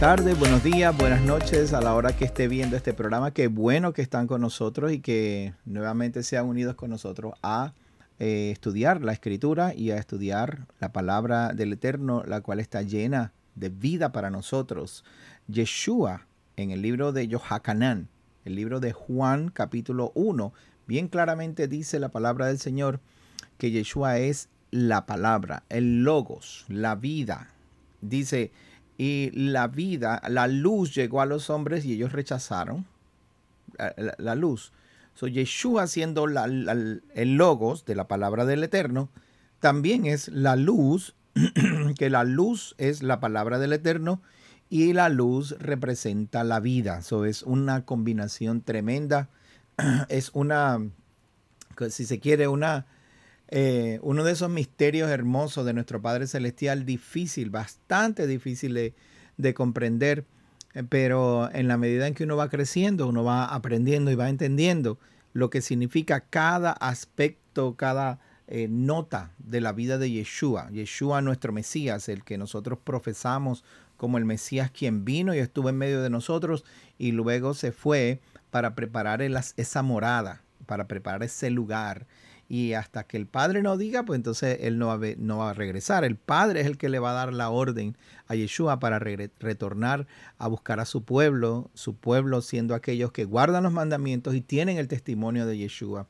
tardes, buenos días, buenas noches a la hora que esté viendo este programa. Qué bueno que están con nosotros y que nuevamente sean unidos con nosotros a eh, estudiar la escritura y a estudiar la palabra del Eterno, la cual está llena de vida para nosotros. Yeshua, en el libro de Yohacanán, el libro de Juan capítulo 1, bien claramente dice la palabra del Señor que Yeshua es la palabra, el logos, la vida. Dice, y la vida, la luz llegó a los hombres y ellos rechazaron eh, la, luz. So, Yeshua siendo el logos de la palabra del Eterno, también es la luz, que la luz es la palabra del Eterno y la luz representa la vida. Eso es una combinación tremenda, es una, si se quiere, una eh, uno de esos misterios hermosos de nuestro Padre Celestial, difícil, bastante difícil de, comprender, eh, pero en la medida en que uno va creciendo, uno va aprendiendo y va entendiendo lo que significa cada aspecto, cada eh, nota de la vida de Yeshua. Yeshua nuestro Mesías, el que nosotros profesamos como el Mesías quien vino y estuvo en medio de nosotros y luego se fue para preparar esa morada, para preparar ese lugar y hasta que el padre no diga, pues entonces él no va, a, no va a regresar. El padre es el que le va a dar la orden a Yeshua para retornar a buscar a su pueblo, su pueblo siendo aquellos que guardan los mandamientos y tienen el testimonio de Yeshua.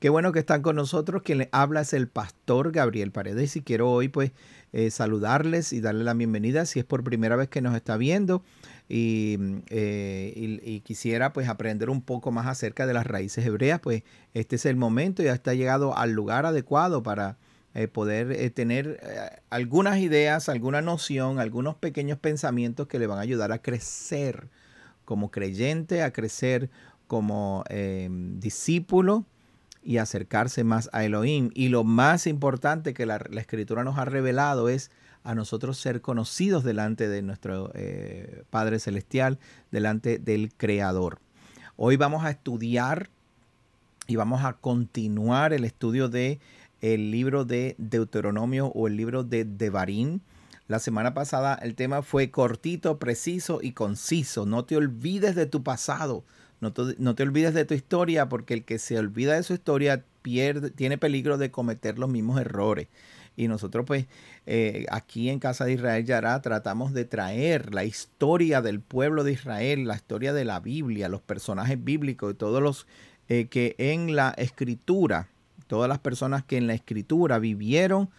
Qué bueno que están con nosotros. Quien les habla es el pastor Gabriel Paredes y quiero hoy pues eh, saludarles y darles la bienvenida si es por primera vez que nos está viendo mm, eh, y, quisiera pues aprender un poco más acerca de las raíces hebreas, pues este es el momento, ya está llegado al lugar adecuado para eh, poder tener algunas ideas, alguna noción, algunos pequeños pensamientos que le van a ayudar a crecer como creyente, a crecer como discípulo y acercarse más a Elohim. Y lo más importante que la, escritura nos ha revelado es a nosotros ser conocidos delante de nuestro eh, Padre Celestial, delante del Creador. Hoy vamos a estudiar y vamos a continuar el estudio de el libro de Deuteronomio o el libro de Devarim. La semana pasada el tema fue cortito, preciso y conciso. No te olvides de tu pasado. No te, olvides de tu historia porque el que se olvida de su historia pierde, tiene peligro de cometer los mismos errores. Y nosotros pues eh, aquí en Casa de Israel Yará tratamos de traer la historia del pueblo de Israel, la historia de la Biblia, los personajes bíblicos y todos los eh, que en la escritura, todas las personas que en la escritura vivieron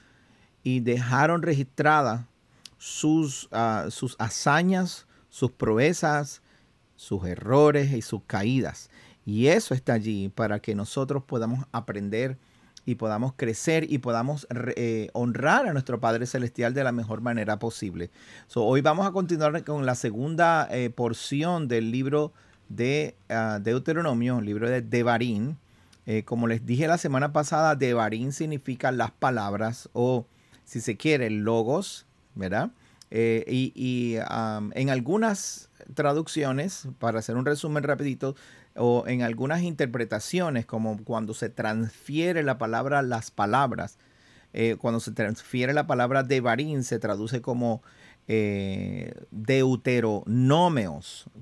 y dejaron registradas sus, ah, sus hazañas, sus proezas, sus errores y sus caídas. Y eso está allí para que nosotros podamos aprender y podamos crecer y podamos eh, honrar a nuestro Padre Celestial de la mejor manera posible. So, hoy vamos a continuar con la segunda eh, porción del libro de ah, Deuteronomio, el libro de Devarín. Eh, como les dije la semana pasada, Devarín significa las palabras o, si se quiere, logos, ¿verdad? Eh, y, en algunas traducciones, para hacer un resumen rapidito, o en algunas interpretaciones, como cuando se transfiere la palabra las palabras, eh, cuando se transfiere la palabra de varín, se traduce como eh,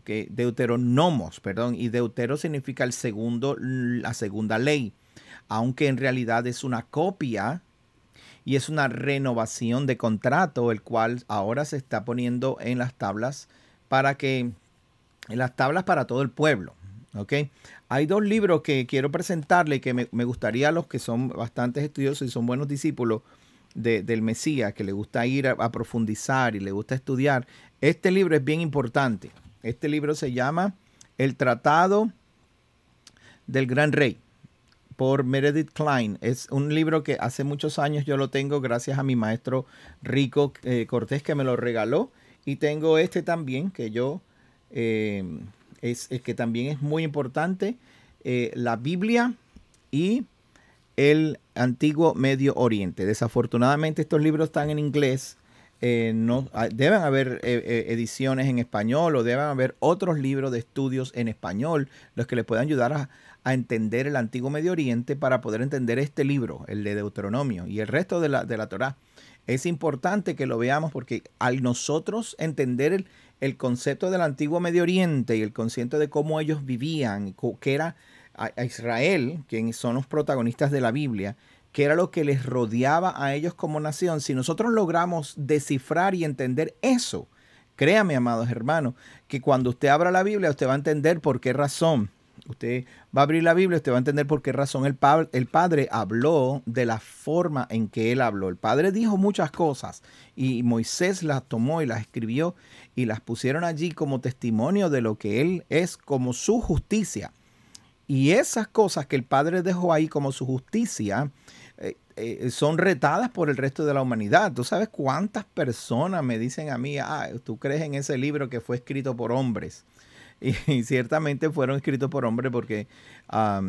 que deuteronomos, perdón, y deutero significa el segundo, la segunda ley, aunque en realidad es una copia y es una renovación de contrato, el cual ahora se está poniendo en las tablas para que, en las tablas para todo el pueblo. Okay. Hay dos libros que quiero presentarle que me, gustaría a los que son bastante estudiosos y son buenos discípulos del Mesías, que le gusta ir a, a, profundizar y le gusta estudiar. Este libro es bien importante. Este libro se llama El Tratado del Gran Rey por Meredith Klein. Es un libro que hace muchos años yo lo tengo gracias a mi maestro Rico eh, Cortés que me lo regaló. Y tengo este también que yo, eh, es, eh, que también es muy importante, la Biblia y el antiguo Medio Oriente. Desafortunadamente estos libros están en inglés. no, ah, deben haber ediciones en español o deben haber otros libros de estudios en español, los que le puedan ayudar a, a entender el antiguo Medio Oriente para poder entender este libro, el de Deuteronomio y el resto de la, de la Torá. Es importante que lo veamos porque al nosotros entender el, concepto del antiguo Medio Oriente y el concepto de cómo ellos vivían, que era a Israel, quienes son los protagonistas de la Biblia, que era lo que les rodeaba a ellos como nación, si nosotros logramos descifrar y entender eso, créame, amados hermanos, que cuando usted abra la Biblia, usted va a entender por qué razón Usted va a abrir la Biblia, usted va a entender por qué razón el, Padre habló de la forma en que él habló. El Padre dijo muchas cosas y Moisés las tomó y las escribió y las pusieron allí como testimonio de lo que él es como su justicia. Y esas cosas que el Padre dejó ahí como su justicia eh, eh, son retadas por el resto de la humanidad. Tú sabes cuántas personas me dicen a mí, ah, tú crees en ese libro que fue escrito por hombres y, ciertamente fueron escritos por hombres porque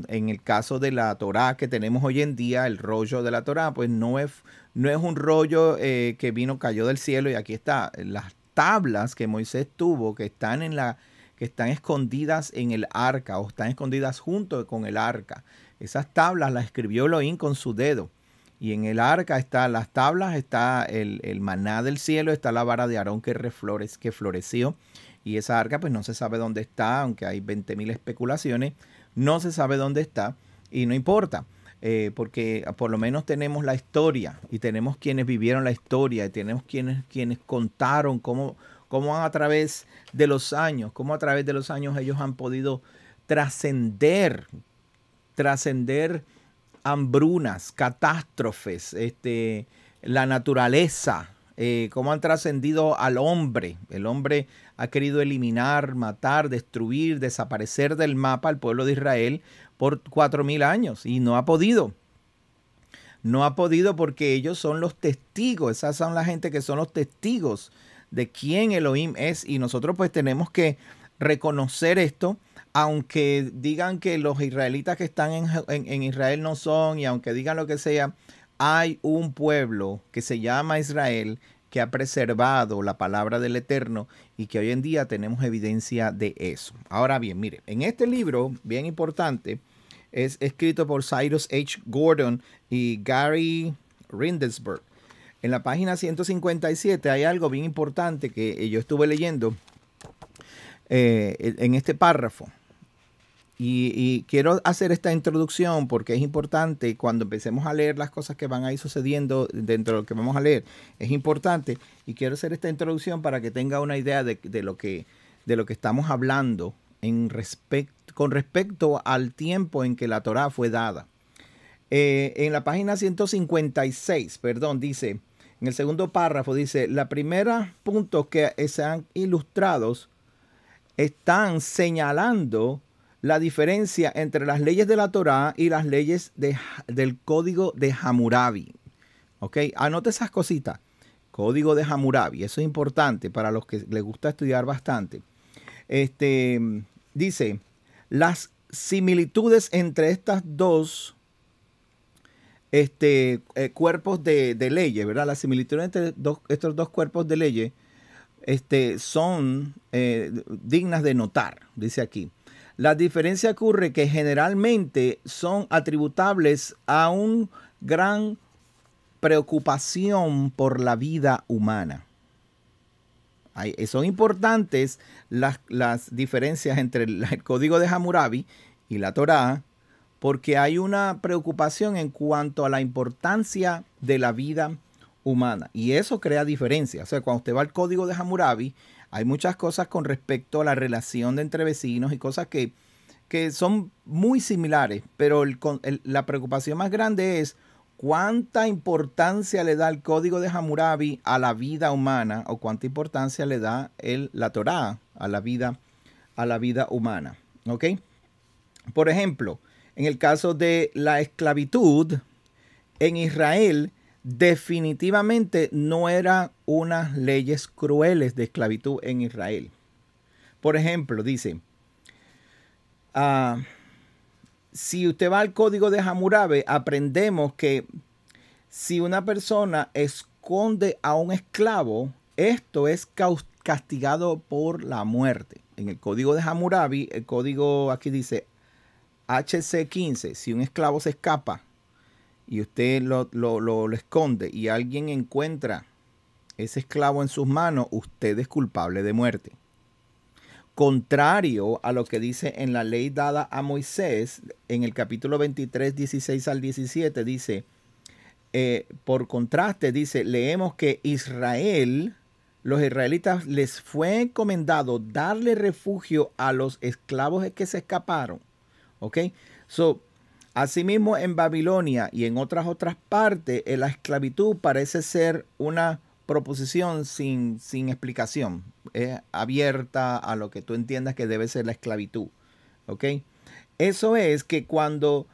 en el caso de la Torá que tenemos hoy en día, el rollo de la Torá, pues no es, no es un rollo eh, que vino, cayó del cielo y aquí está. Las tablas que Moisés tuvo, que están en la que están escondidas en el arca o están escondidas junto con el arca. Esas tablas las escribió Elohim con su dedo. Y en el arca están las tablas, está el, maná del cielo, está la vara de Aarón que, que floreció, y esa arca pues no se sabe dónde está, aunque hay 20.000 especulaciones, no se sabe dónde está y no importa. Eh, porque por lo menos tenemos la historia y tenemos quienes vivieron la historia y tenemos quienes, quienes contaron cómo, a través de los años, cómo a través de los años ellos han podido trascender, trascender hambrunas, catástrofes, este, la naturaleza, eh, cómo han trascendido al hombre. El hombre ha querido eliminar, matar, destruir, desaparecer del mapa al pueblo de Israel por cuatro mil años y no ha podido. No ha podido porque ellos son los testigos, esas son la gente que son los testigos de quién Elohim es y nosotros pues tenemos que reconocer esto, aunque digan que los israelitas que están en Israel no son y aunque digan lo que sea, hay un pueblo que se llama Israel que ha preservado la palabra del Eterno y que hoy en día tenemos evidencia de eso. Ahora bien, mire, en este libro, bien importante, es escrito por Cyrus H. Gordon y Gary Rindesberg. En la página 157 hay algo bien importante que yo estuve leyendo eh, en este párrafo. Y, quiero hacer esta introducción porque es importante cuando empecemos a leer las cosas que van a ir sucediendo dentro de lo que vamos a leer. Es importante y quiero hacer esta introducción para que tenga una idea de, lo, que, de lo que estamos hablando con respecto al tiempo en que la Torah fue dada. Eh, en la página 156, perdón, dice, en el segundo párrafo dice, los primeros puntos que se han ilustrados están señalando la diferencia entre las leyes de la Torá y las leyes del código de Hammurabi. ¿Ok? Anote esas cositas. Código de Hammurabi. Eso es importante para los que les gusta estudiar bastante. Este, dice, las similitudes entre estas dos este, eh, cuerpos de, leyes, ¿verdad? Las similitudes entre estos dos cuerpos de leyes este, son eh, dignas de notar, dice aquí. La diferencia ocurre que generalmente son atributables a un gran preocupación por la vida humana. Eh, son importantes las, diferencias entre el, código de Hammurabi y la Torá, porque hay una preocupación en cuanto a la importancia de la vida humana. Y eso crea diferencias. O sea, cuando usted va al código de Hammurabi, hay muchas cosas con respecto a la relación de entre vecinos y cosas que, son muy similares, pero la preocupación más grande es cuánta importancia le da el código de Hammurabi a la vida humana o cuánta importancia le da el, la Torá a la vida a la vida humana, ¿ok? Por ejemplo, en el caso de la esclavitud en Israel definitivamente no eran unas leyes crueles de esclavitud en Israel. Por ejemplo, dice, ah, si usted va al código de Hammurabi, aprendemos que si una persona esconde a un esclavo, esto es castigado por la muerte. En el código de Hammurabi, el código aquí dice HC15, si un esclavo se escapa y usted lo, esconde y alguien encuentra ese esclavo en sus manos, usted es culpable de muerte. Contrario a lo que dice en la ley dada a Moisés, en el capítulo 23, 16 al 17, dice, eh, por contraste, dice, leemos que Israel, los israelitas les fue encomendado darle refugio a los esclavos que se escaparon. ¿Ok? So, Asimismo, en Babilonia y en otras otras partes, eh, la esclavitud parece ser una proposición sin, sin explicación, abierta a lo que tú entiendas que debe ser la esclavitud. ¿Ok? Eso es que cuando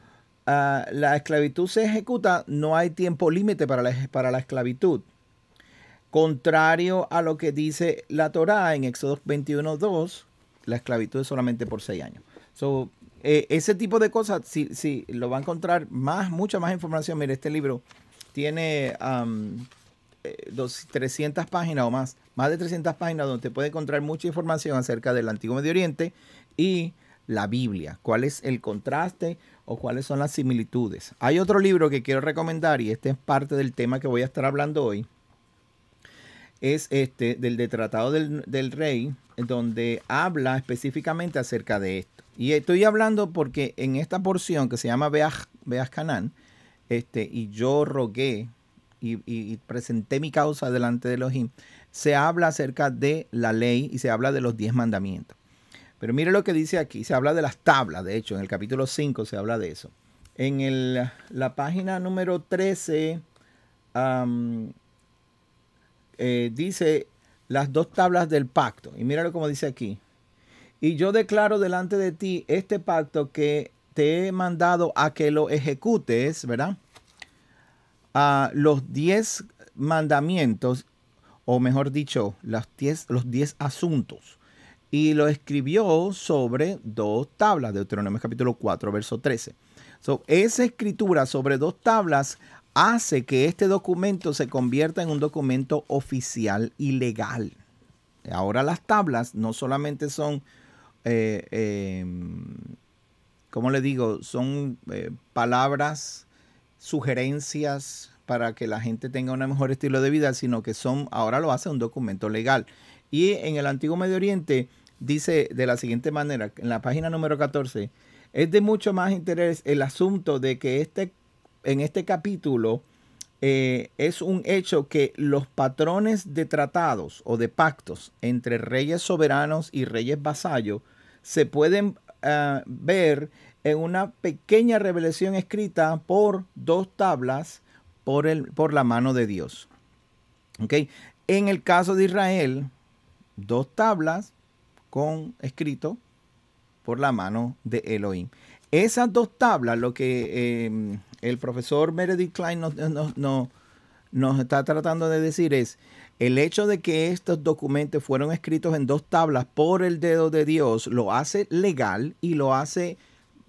ah, la esclavitud se ejecuta, no hay tiempo límite para la, para la esclavitud. Contrario a lo que dice la Torá en Éxodo 21.2, la esclavitud es solamente por seis años. So, eh, ese tipo de cosas, si, lo va a encontrar más, mucha más información. Mire, este libro tiene 300 eh, páginas o más, más de 300 páginas donde puede encontrar mucha información acerca del Antiguo Medio Oriente y la Biblia, cuál es el contraste o cuáles son las similitudes. Hay otro libro que quiero recomendar y este es parte del tema que voy a estar hablando hoy. Es este del de Tratado del, del Rey, donde habla específicamente acerca de esto. Y estoy hablando porque en esta porción que se llama Beas, este, y yo rogué y, presenté mi causa delante de Elohim, se habla acerca de la ley y se habla de los diez mandamientos. Pero mire lo que dice aquí, se habla de las tablas, de hecho, en el capítulo 5 se habla de eso. En la página número 13 eh, dice las dos tablas del pacto. Y míralo como dice aquí, y yo declaro delante de ti este pacto que te he mandado a que lo ejecutes, ¿verdad? A los diez mandamientos, o mejor dicho, los diez asuntos. Y lo escribió sobre dos tablas, Deuteronomio capítulo 4, verso 13. esa escritura sobre dos tablas hace que este documento se convierta en un documento oficial y legal. Ahora las tablas no solamente son eh, em, ¿cómo le digo? Son eh, palabras, sugerencias para que la gente tenga un mejor estilo de vida, sino que son, ahora lo hace un documento legal. Y en el antiguo Medio Oriente dice de la siguiente manera, en la página número 14, es de mucho más interés el asunto de que este, en este capítulo eh, es un hecho que los patrones de tratados o de pactos entre reyes soberanos y reyes vasallos se pueden eh, ver en una pequeña revelación escrita por dos tablas por, el, por la mano de Dios. En el caso de Israel, dos tablas con escrito por la mano de Elohim. Esas dos tablas, lo que em, el profesor Meredith Klein nos, está tratando de decir es el hecho de que estos documentos fueron escritos en dos tablas por el dedo de Dios lo hace legal y lo hace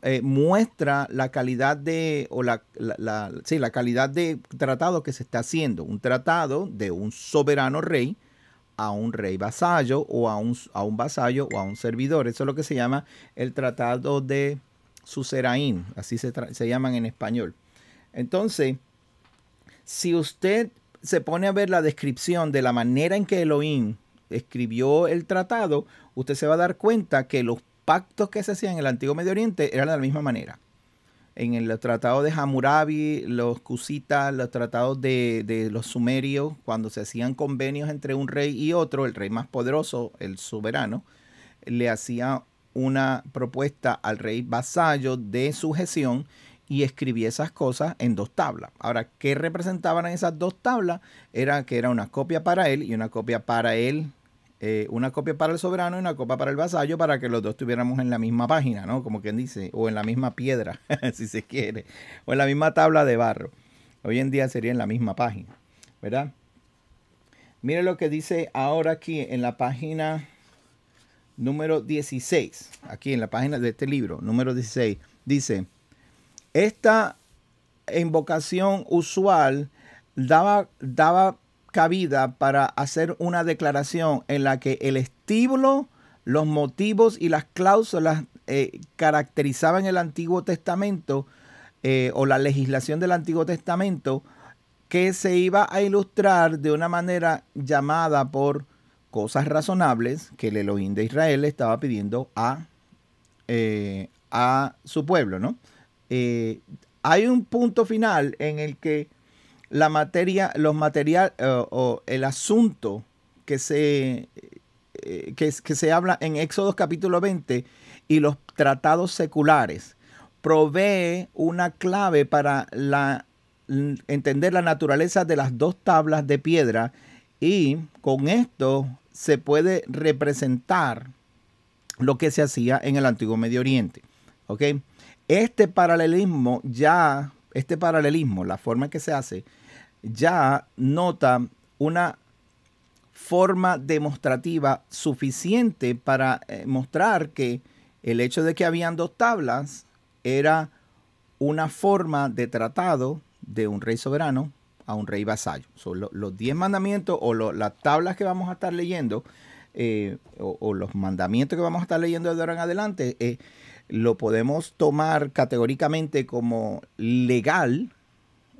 eh, muestra la calidad de o la, calidad de tratado que se está haciendo, un tratado de un soberano rey a un rey vasallo o a un, a un vasallo o a un servidor. Eso es lo que se llama el tratado de suceraín, así se, llaman en español. Entonces, si usted se pone a ver la descripción de la manera en que Elohim escribió el tratado, usted se va a dar cuenta que los pactos que se hacían en el antiguo Medio Oriente eran de la misma manera. En el tratado de Hammurabi, los cusitas, los tratados de, de, los sumerios, cuando se hacían convenios entre un rey y otro, el rey más poderoso, el soberano, le hacía una propuesta al rey vasallo de sujeción y escribí esas cosas en dos tablas. Ahora, ¿qué representaban esas dos tablas? Era que era una copia para él y una copia para él, eh, una copia para el soberano y una copia para el vasallo, para que los dos estuviéramos en la misma página, ¿no? Como quien dice, o en la misma piedra, si se quiere, o en la misma tabla de barro. Hoy en día sería en la misma página, ¿verdad? Mire lo que dice ahora aquí en la página número 16, aquí en la página de este libro, número 16, dice, esta invocación usual daba, daba cabida para hacer una declaración en la que el estímulo, los motivos y las cláusulas eh, caracterizaban el Antiguo Testamento eh, o la legislación del Antiguo Testamento que se iba a ilustrar de una manera llamada por cosas razonables que el Elohim de Israel le estaba pidiendo a, eh, a su pueblo, ¿no? Eh, hay un punto final en el que la materia, los materiales eh, o el asunto que se, que, se habla en Éxodo capítulo 20 y los tratados seculares provee una clave para entender la naturaleza de las dos tablas de piedra y con esto se puede representar lo que se hacía en el antiguo Medio Oriente. Este paralelismo ya, este paralelismo, la forma en que se hace, ya nota una forma demostrativa suficiente para eh, mostrar que el hecho de que habían dos tablas era una forma de tratado de un rey soberano a un rey vasallo. Son los diez mandamientos o las tablas que vamos a estar leyendo eh, o, los mandamientos que vamos a estar leyendo de ahora en adelante, eh, lo podemos tomar categóricamente como legal,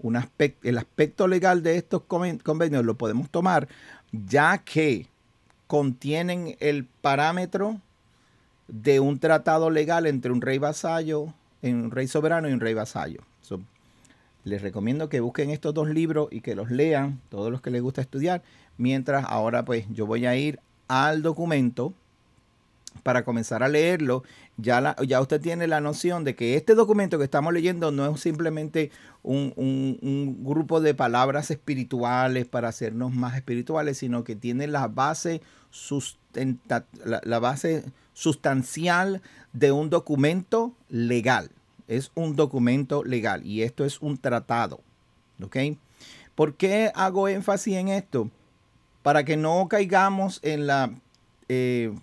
un el aspecto legal de estos convenios lo podemos tomar ya que contienen el parámetro de un tratado legal entre un rey vasallo, un rey soberano y un rey vasallo. Les recomiendo que busquen estos dos libros y que los lean, todos los que les gusta estudiar, mientras ahora pues yo voy a ir al documento para comenzar a leerlo, ya, ya usted tiene la noción de que este documento que estamos leyendo no es simplemente un, grupo de palabras espirituales para hacernos más espirituales, sino que tiene la sustenta, la base sustancial de un documento legal es un documento legal y esto es un tratado. ¿Ok? ¿Por qué hago énfasis en esto? Para que no caigamos en la eh,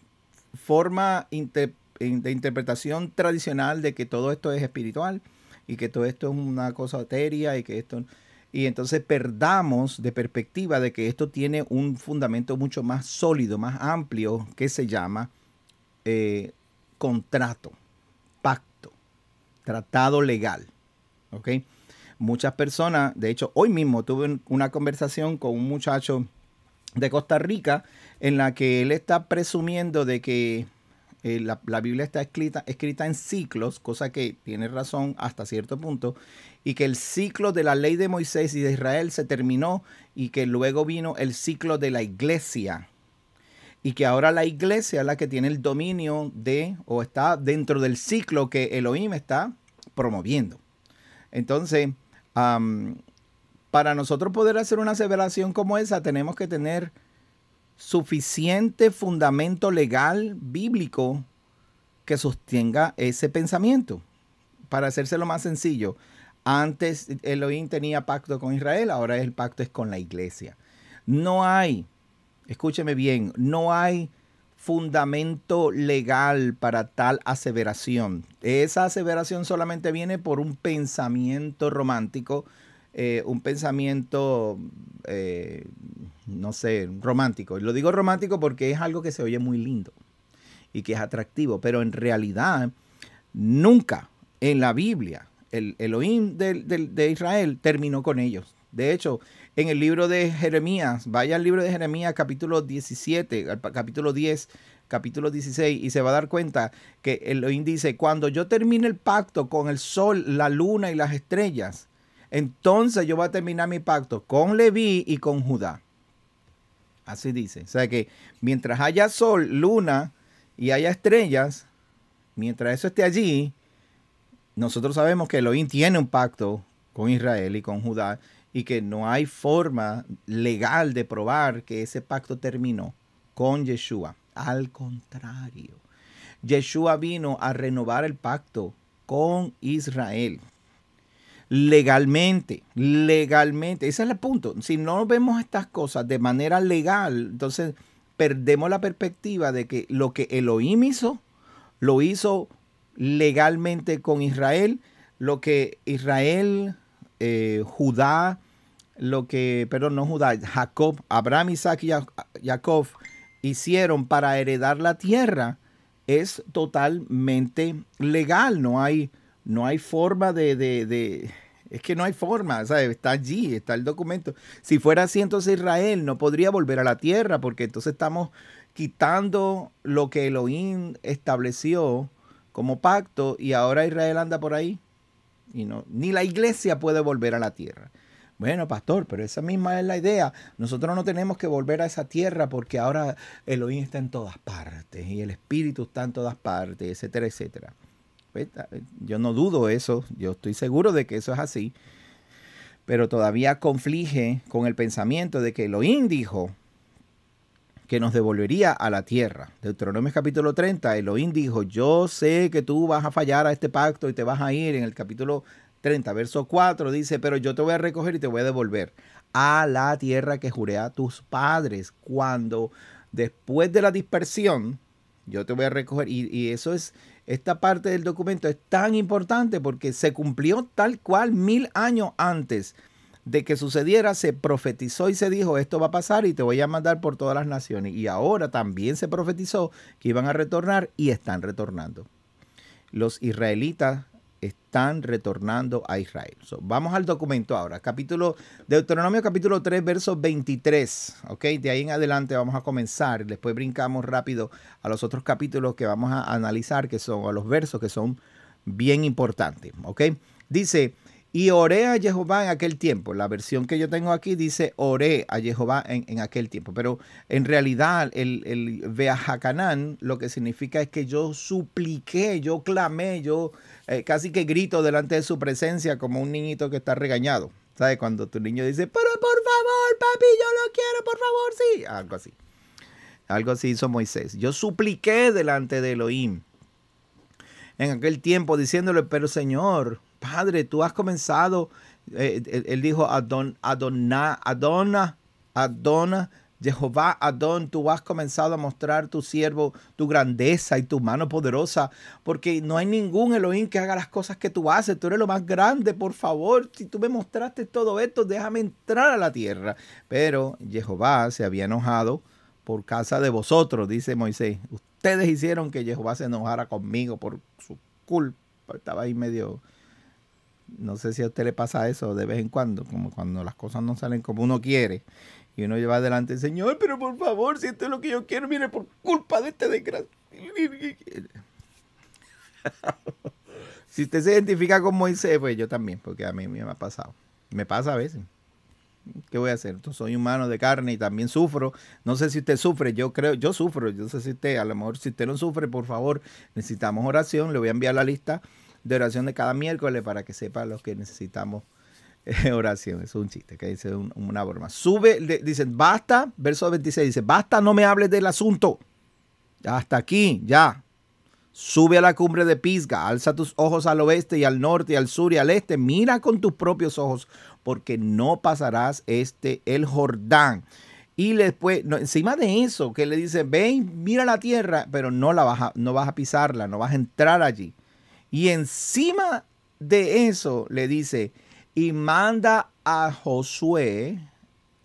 forma de interpretación tradicional de que todo esto es espiritual y que todo esto es una cosa etérea y que esto... Y entonces perdamos de perspectiva de que esto tiene un fundamento mucho más sólido, más amplio, que se llama eh, contrato, pacto tratado legal. ¿Ok? Muchas personas, de hecho, hoy mismo tuve una conversación con un muchacho de Costa Rica en la que él está presumiendo de que eh, la, Biblia está escrita, escrita en ciclos, cosa que tiene razón hasta cierto punto, y que el ciclo de la ley de Moisés y de Israel se terminó y que luego vino el ciclo de la iglesia y que ahora la iglesia es la que tiene el dominio de o está dentro del ciclo que Elohim está promoviendo. Entonces, para nosotros poder hacer una aseveración como esa, tenemos que tener suficiente fundamento legal bíblico que sostenga ese pensamiento. Para hacérselo más sencillo, antes Elohim tenía pacto con Israel, ahora el pacto es con la iglesia. No hay escúcheme bien, no hay fundamento legal para tal aseveración. Esa aseveración solamente viene por un pensamiento romántico, eh, un pensamiento, eh, no sé, romántico. Y lo digo romántico porque es algo que se oye muy lindo y que es atractivo, pero en realidad nunca en la Biblia el Elohim de Israel terminó con ellos de hecho, en el libro de Jeremías, vaya al libro de Jeremías capítulo 17, capítulo 10, capítulo 16, y se va a dar cuenta que Elohim dice, cuando yo termine el pacto con el sol, la luna y las estrellas, entonces yo voy a terminar mi pacto con Leví y con Judá. Así dice. O sea que mientras haya sol, luna y haya estrellas, mientras eso esté allí, nosotros sabemos que Elohim tiene un pacto con Israel y con Judá y que no hay forma legal de probar que ese pacto terminó con Yeshua. Al contrario, Yeshua vino a renovar el pacto con Israel. Legalmente, legalmente, ese es el punto. Si no vemos estas cosas de manera legal, entonces perdemos la perspectiva de que lo que Elohim hizo, lo hizo legalmente con Israel, lo que Israel, eh, Judá lo que, perdón, no Judá, Jacob, Abraham, Isaac y Jacob hicieron para heredar la tierra es totalmente legal. No hay, no hay forma de, es que no hay forma, ¿sabes? Está allí, está el documento. Si fuera así, entonces Israel no podría volver a la tierra, porque entonces estamos quitando lo que Elohim estableció como pacto y ahora Israel anda por ahí. Y no, ni la iglesia puede volver a la tierra. Bueno, pastor, pero esa misma es la idea. Nosotros no tenemos que volver a esa tierra porque ahora Elohim está en todas partes y el Espíritu está en todas partes, etcétera, etcétera. Pues, eh, yo no dudo eso, yo estoy seguro de que eso es así, pero todavía conflige con el pensamiento de que Elohim dijo que nos devolvería a la tierra. Deuteronomio capítulo 30, Elohim dijo, yo sé que tú vas a fallar a este pacto y te vas a ir. En el capítulo 30, verso 4 dice, pero yo te voy a recoger y te voy a devolver a la tierra que juré a tus padres cuando después de la dispersión, yo te voy a recoger. Y, y, eso es, esta parte del documento es tan importante porque se cumplió tal cual mil años antes de que sucediera, se profetizó y se dijo, esto va a pasar y te voy a mandar por todas las naciones. Y ahora también se profetizó que iban a retornar y están retornando. Los israelitas están retornando a Israel. vamos al documento ahora, capítulo Deuteronomio capítulo 3, verso 23, ¿ok? De ahí en adelante vamos a comenzar, después brincamos rápido a los otros capítulos que vamos a analizar, que son, a los versos que son bien importantes, ¿ok? Dice, y oré a Jehová en aquel tiempo. La versión que yo tengo aquí dice oré a Jehová en, en aquel tiempo. Pero en realidad el, el lo que significa es que yo supliqué, yo clamé, yo eh, casi que grito delante de su presencia como un niñito que está regañado. ¿Sabes? Cuando tu niño dice, pero por favor, papi, yo lo quiero, por favor, sí. Algo así. Algo así hizo Moisés. Yo supliqué delante de Elohim en aquel tiempo diciéndole, pero Señor, Padre, tú has comenzado, eh, él, dijo, Adon, Adona, Adona, Adona, Jehová Adón, tú has comenzado a mostrar tu siervo, tu grandeza y tu mano poderosa, porque no hay ningún Elohim que haga las cosas que tú haces. Tú eres lo más grande, por favor. Si tú me mostraste todo esto, déjame entrar a la tierra. Pero Jehová se había enojado por causa de vosotros, dice Moisés. Ustedes hicieron que Jehová se enojara conmigo por su culpa. Estaba ahí medio... No sé si a usted le pasa eso de vez en cuando, como cuando las cosas no salen como uno quiere. Y uno lleva adelante, Señor, pero por favor, si esto es lo que yo quiero, mire, por culpa de este desgracia. si usted se identifica con Moisés, pues yo también, porque a mí me ha pasado. Me pasa a veces. ¿Qué voy a hacer? Yo soy humano de carne y también sufro. No sé si usted sufre, yo creo, yo sufro. Yo sé si usted, a lo mejor si usted no sufre, por favor, necesitamos oración. Le voy a enviar la lista de oración de cada miércoles para que sepa los que necesitamos oración. es un chiste, que dice una broma. Sube, le, dicen, basta, verso 26, dice, basta, no me hables del asunto. Hasta aquí, ya. Sube a la cumbre de Pisga, alza tus ojos al oeste y al norte y al sur y al este. Mira con tus propios ojos, porque no pasarás este el Jordán. Y después, no, encima de eso, que le dice, ven, mira la tierra, pero no, la vas no vas a pisarla, no vas a entrar allí. Y encima de eso le dice, y manda a Josué,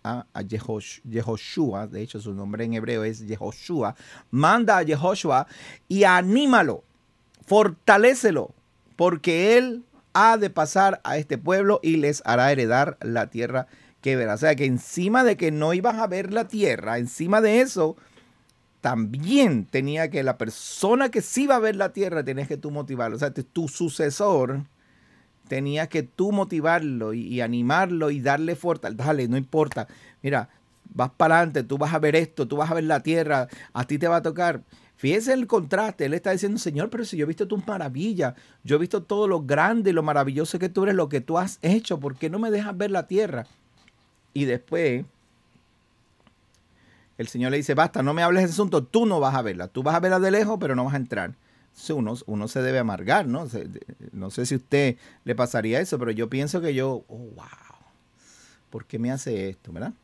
a, a de hecho su nombre en hebreo es jehoshua manda a jehoshua y anímalo, fortalécelo, porque él ha de pasar a este pueblo y les hará heredar la tierra que verá. O sea que encima de que no ibas a ver la tierra, encima de eso, también tenía que la persona que sí va a ver la tierra, tenías que tú motivarlo. O sea, tu sucesor tenías que tú motivarlo y, animarlo y darle fuerza. Dale, no importa. Mira, vas para adelante, tú vas a ver esto, tú vas a ver la tierra, a ti te va a tocar. Fíjese el contraste, él está diciendo, Señor, pero si yo he visto tus maravillas, yo he visto todo lo grande y lo maravilloso que tú eres, lo que tú has hecho, ¿por qué no me dejas ver la tierra? Y después, el Señor le dice, basta, no me hables de ese asunto, tú no vas a verla, tú vas a verla de lejos, pero no vas a entrar uno, uno se debe amargar, ¿no? no sé si a usted le pasaría eso, pero yo pienso que yo, oh, wow, ¿por qué me hace esto, verdad?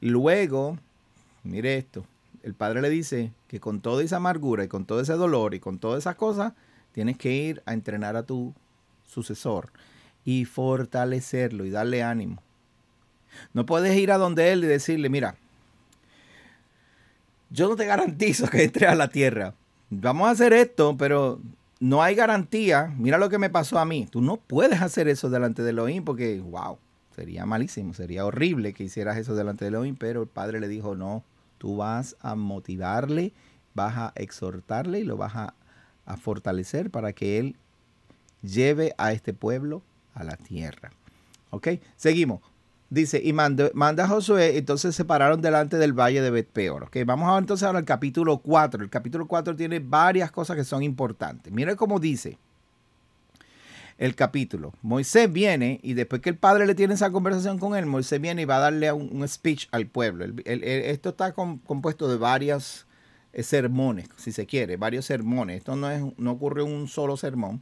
Luego, mire esto, el padre le dice que con toda esa amargura y con todo ese dolor y con todas esas cosas, tienes que ir a entrenar a tu sucesor y fortalecerlo y darle ánimo. No puedes ir a donde él y decirle, mira, yo no te garantizo que entre a la tierra, vamos a hacer esto, pero no hay garantía. Mira lo que me pasó a mí. Tú no puedes hacer eso delante de Elohim porque, wow, sería malísimo, sería horrible que hicieras eso delante de Elohim, pero el padre le dijo, no, tú vas a motivarle, vas a exhortarle y lo vas a, a fortalecer para que él lleve a este pueblo a la tierra. ¿Ok? Seguimos. Dice, y manda, manda a Josué, entonces se pararon delante del valle de Betpeor. Okay, vamos a, entonces ahora al capítulo 4. El capítulo 4 tiene varias cosas que son importantes. Mira cómo dice el capítulo. Moisés viene y después que el padre le tiene esa conversación con él, Moisés viene y va a darle un, speech al pueblo. esto está compuesto de varios eh, sermones, si se quiere, varios sermones. Esto no, es, no ocurre un solo sermón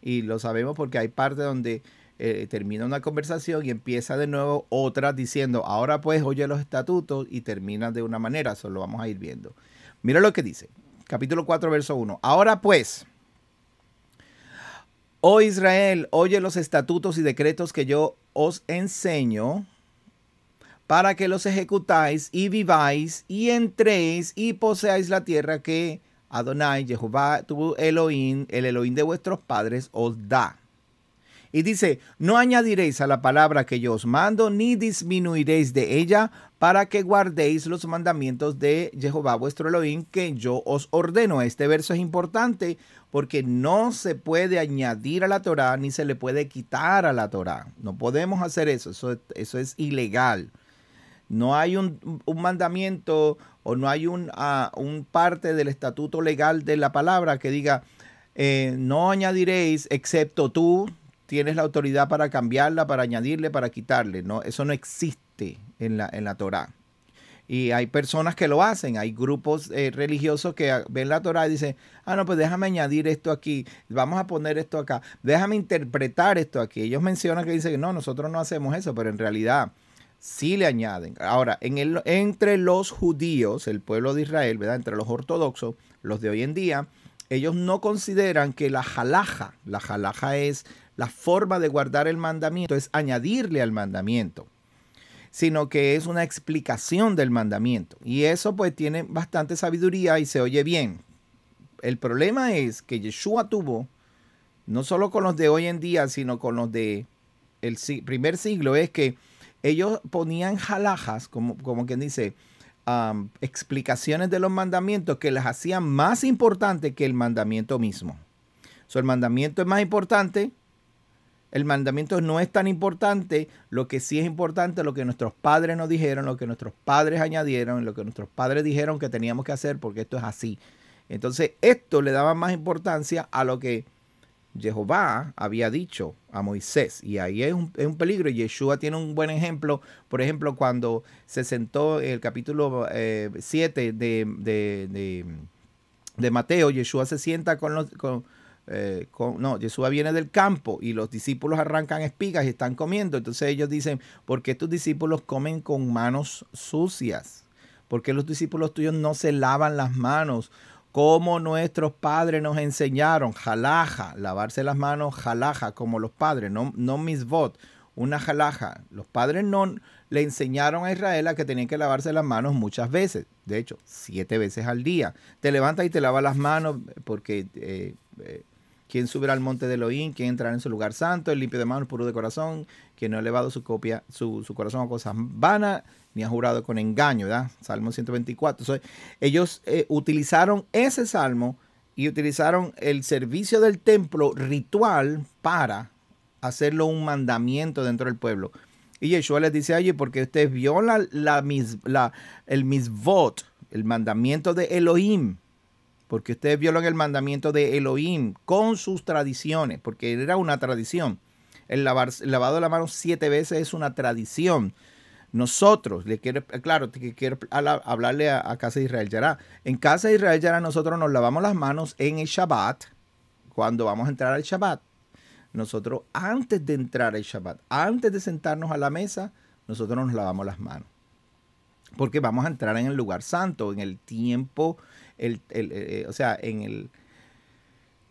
y lo sabemos porque hay parte donde eh, termina una conversación y empieza de nuevo otra diciendo, ahora pues oye los estatutos y termina de una manera, eso vamos a ir viendo. Mira lo que dice, capítulo 4, verso 1. Ahora pues, oh Israel, oye los estatutos y decretos que yo os enseño para que los ejecutáis y viváis y entréis y poseáis la tierra que Adonai, Jehová, tu Elohim, el Elohim de vuestros padres, os da. Y dice, no añadiréis a la palabra que yo os mando, ni disminuiréis de ella, para que guardéis los mandamientos de Jehová vuestro Elohim que yo os ordeno. Este verso es importante porque no se puede añadir a la Torá ni se le puede quitar a la Torá. No podemos hacer eso, eso, es ilegal. No hay un, mandamiento o no hay ah, un, parte del estatuto legal de la palabra que diga, eh, no añadiréis excepto tú, tienes la autoridad para cambiarla, para añadirle, para quitarle. No, eso no existe en la, en Torá. Y hay personas que lo hacen, hay grupos eh, religiosos que ven la Torah y dicen, ah, no, pues déjame añadir esto aquí, vamos a poner esto acá, déjame interpretar esto aquí. Ellos mencionan que dicen, no, nosotros no hacemos eso, pero en realidad sí le añaden. Ahora, entre los judíos, el pueblo de Israel, ¿verdad? Entre los ortodoxos, los de hoy en día, ellos no consideran que la jalaja, la jalaja es la forma de guardar el mandamiento es añadirle al mandamiento, sino que es una explicación del mandamiento. Y eso pues tiene bastante sabiduría y se oye bien. El problema es que Yeshua tuvo, no solo con los de hoy en día, sino con los de el primer siglo, es que ellos ponían jalajas, como, como quien dice, explicaciones de los mandamientos que las hacían más importantes que el mandamiento mismo. So, el mandamiento es más importante el mandamiento no es tan importante, lo que sí es importante, es lo que nuestros padres nos dijeron, lo que nuestros padres añadieron, lo que nuestros padres dijeron que teníamos que hacer, porque esto es así. Entonces, esto le daba más importancia a lo que Jehová había dicho a Moisés. Y ahí es un, es un, peligro. Yeshua tiene un buen ejemplo. Por ejemplo, cuando se sentó en el capítulo 7 eh, de, Mateo, Yeshua se sienta con los, eh, no, Jesús viene del campo y los discípulos arrancan espigas y están comiendo. Entonces ellos dicen, ¿por qué tus discípulos comen con manos sucias? ¿Por qué los discípulos tuyos no se lavan las manos? Como nuestros padres nos enseñaron, jalaja, lavarse las manos, jalaja, como los padres, no, no misbot, una jalaja. Los padres no le enseñaron a Israel a que tenían que lavarse las manos muchas veces, de hecho, siete veces al día. Te levantas y te lavas las manos porque... Eh, eh, quien subirá al monte de Elohim, quien entrará en su lugar santo, el limpio de manos, puro de corazón, quien no ha elevado su, copia, su, corazón a cosas vanas, ni ha jurado con engaño, ¿verdad? Salmo 124. ellos eh, utilizaron ese salmo y utilizaron el servicio del templo ritual para hacerlo un mandamiento dentro del pueblo. Y Yeshua les dice, oye, porque usted violan el misvot, el mandamiento de Elohim, porque ustedes violan el mandamiento de Elohim con sus tradiciones, porque era una tradición. El, lavado de la mano siete veces es una tradición. Nosotros, le quiero, claro, quiero hablarle a, Casa de Israel Yara. En Casa de Israel Yara nosotros nos lavamos las manos en el Shabbat, cuando vamos a entrar al Shabbat. Nosotros antes de entrar al Shabbat, antes de sentarnos a la mesa, nosotros nos lavamos las manos. Porque vamos a entrar en el lugar santo, en el tiempo el, eh, eh, o sea, en el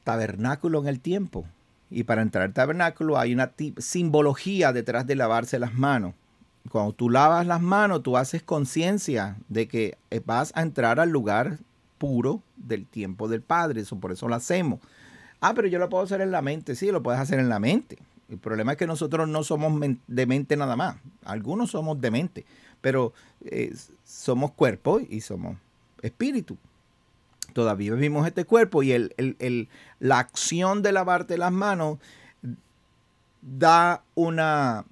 tabernáculo en el tiempo. Y para entrar al tabernáculo hay una simbología detrás de lavarse las manos. Cuando tú lavas las manos, tú haces conciencia de que eh, vas a entrar al lugar puro del tiempo del Padre. Eso por eso lo hacemos. Ah, pero yo lo puedo hacer en la mente. Sí, lo puedes hacer en la mente. El problema es que nosotros no somos de mente nada más. Algunos somos de mente, pero somos cuerpo y somos espíritu todavía vivimos este cuerpo y la acción de lavarte las manos da una,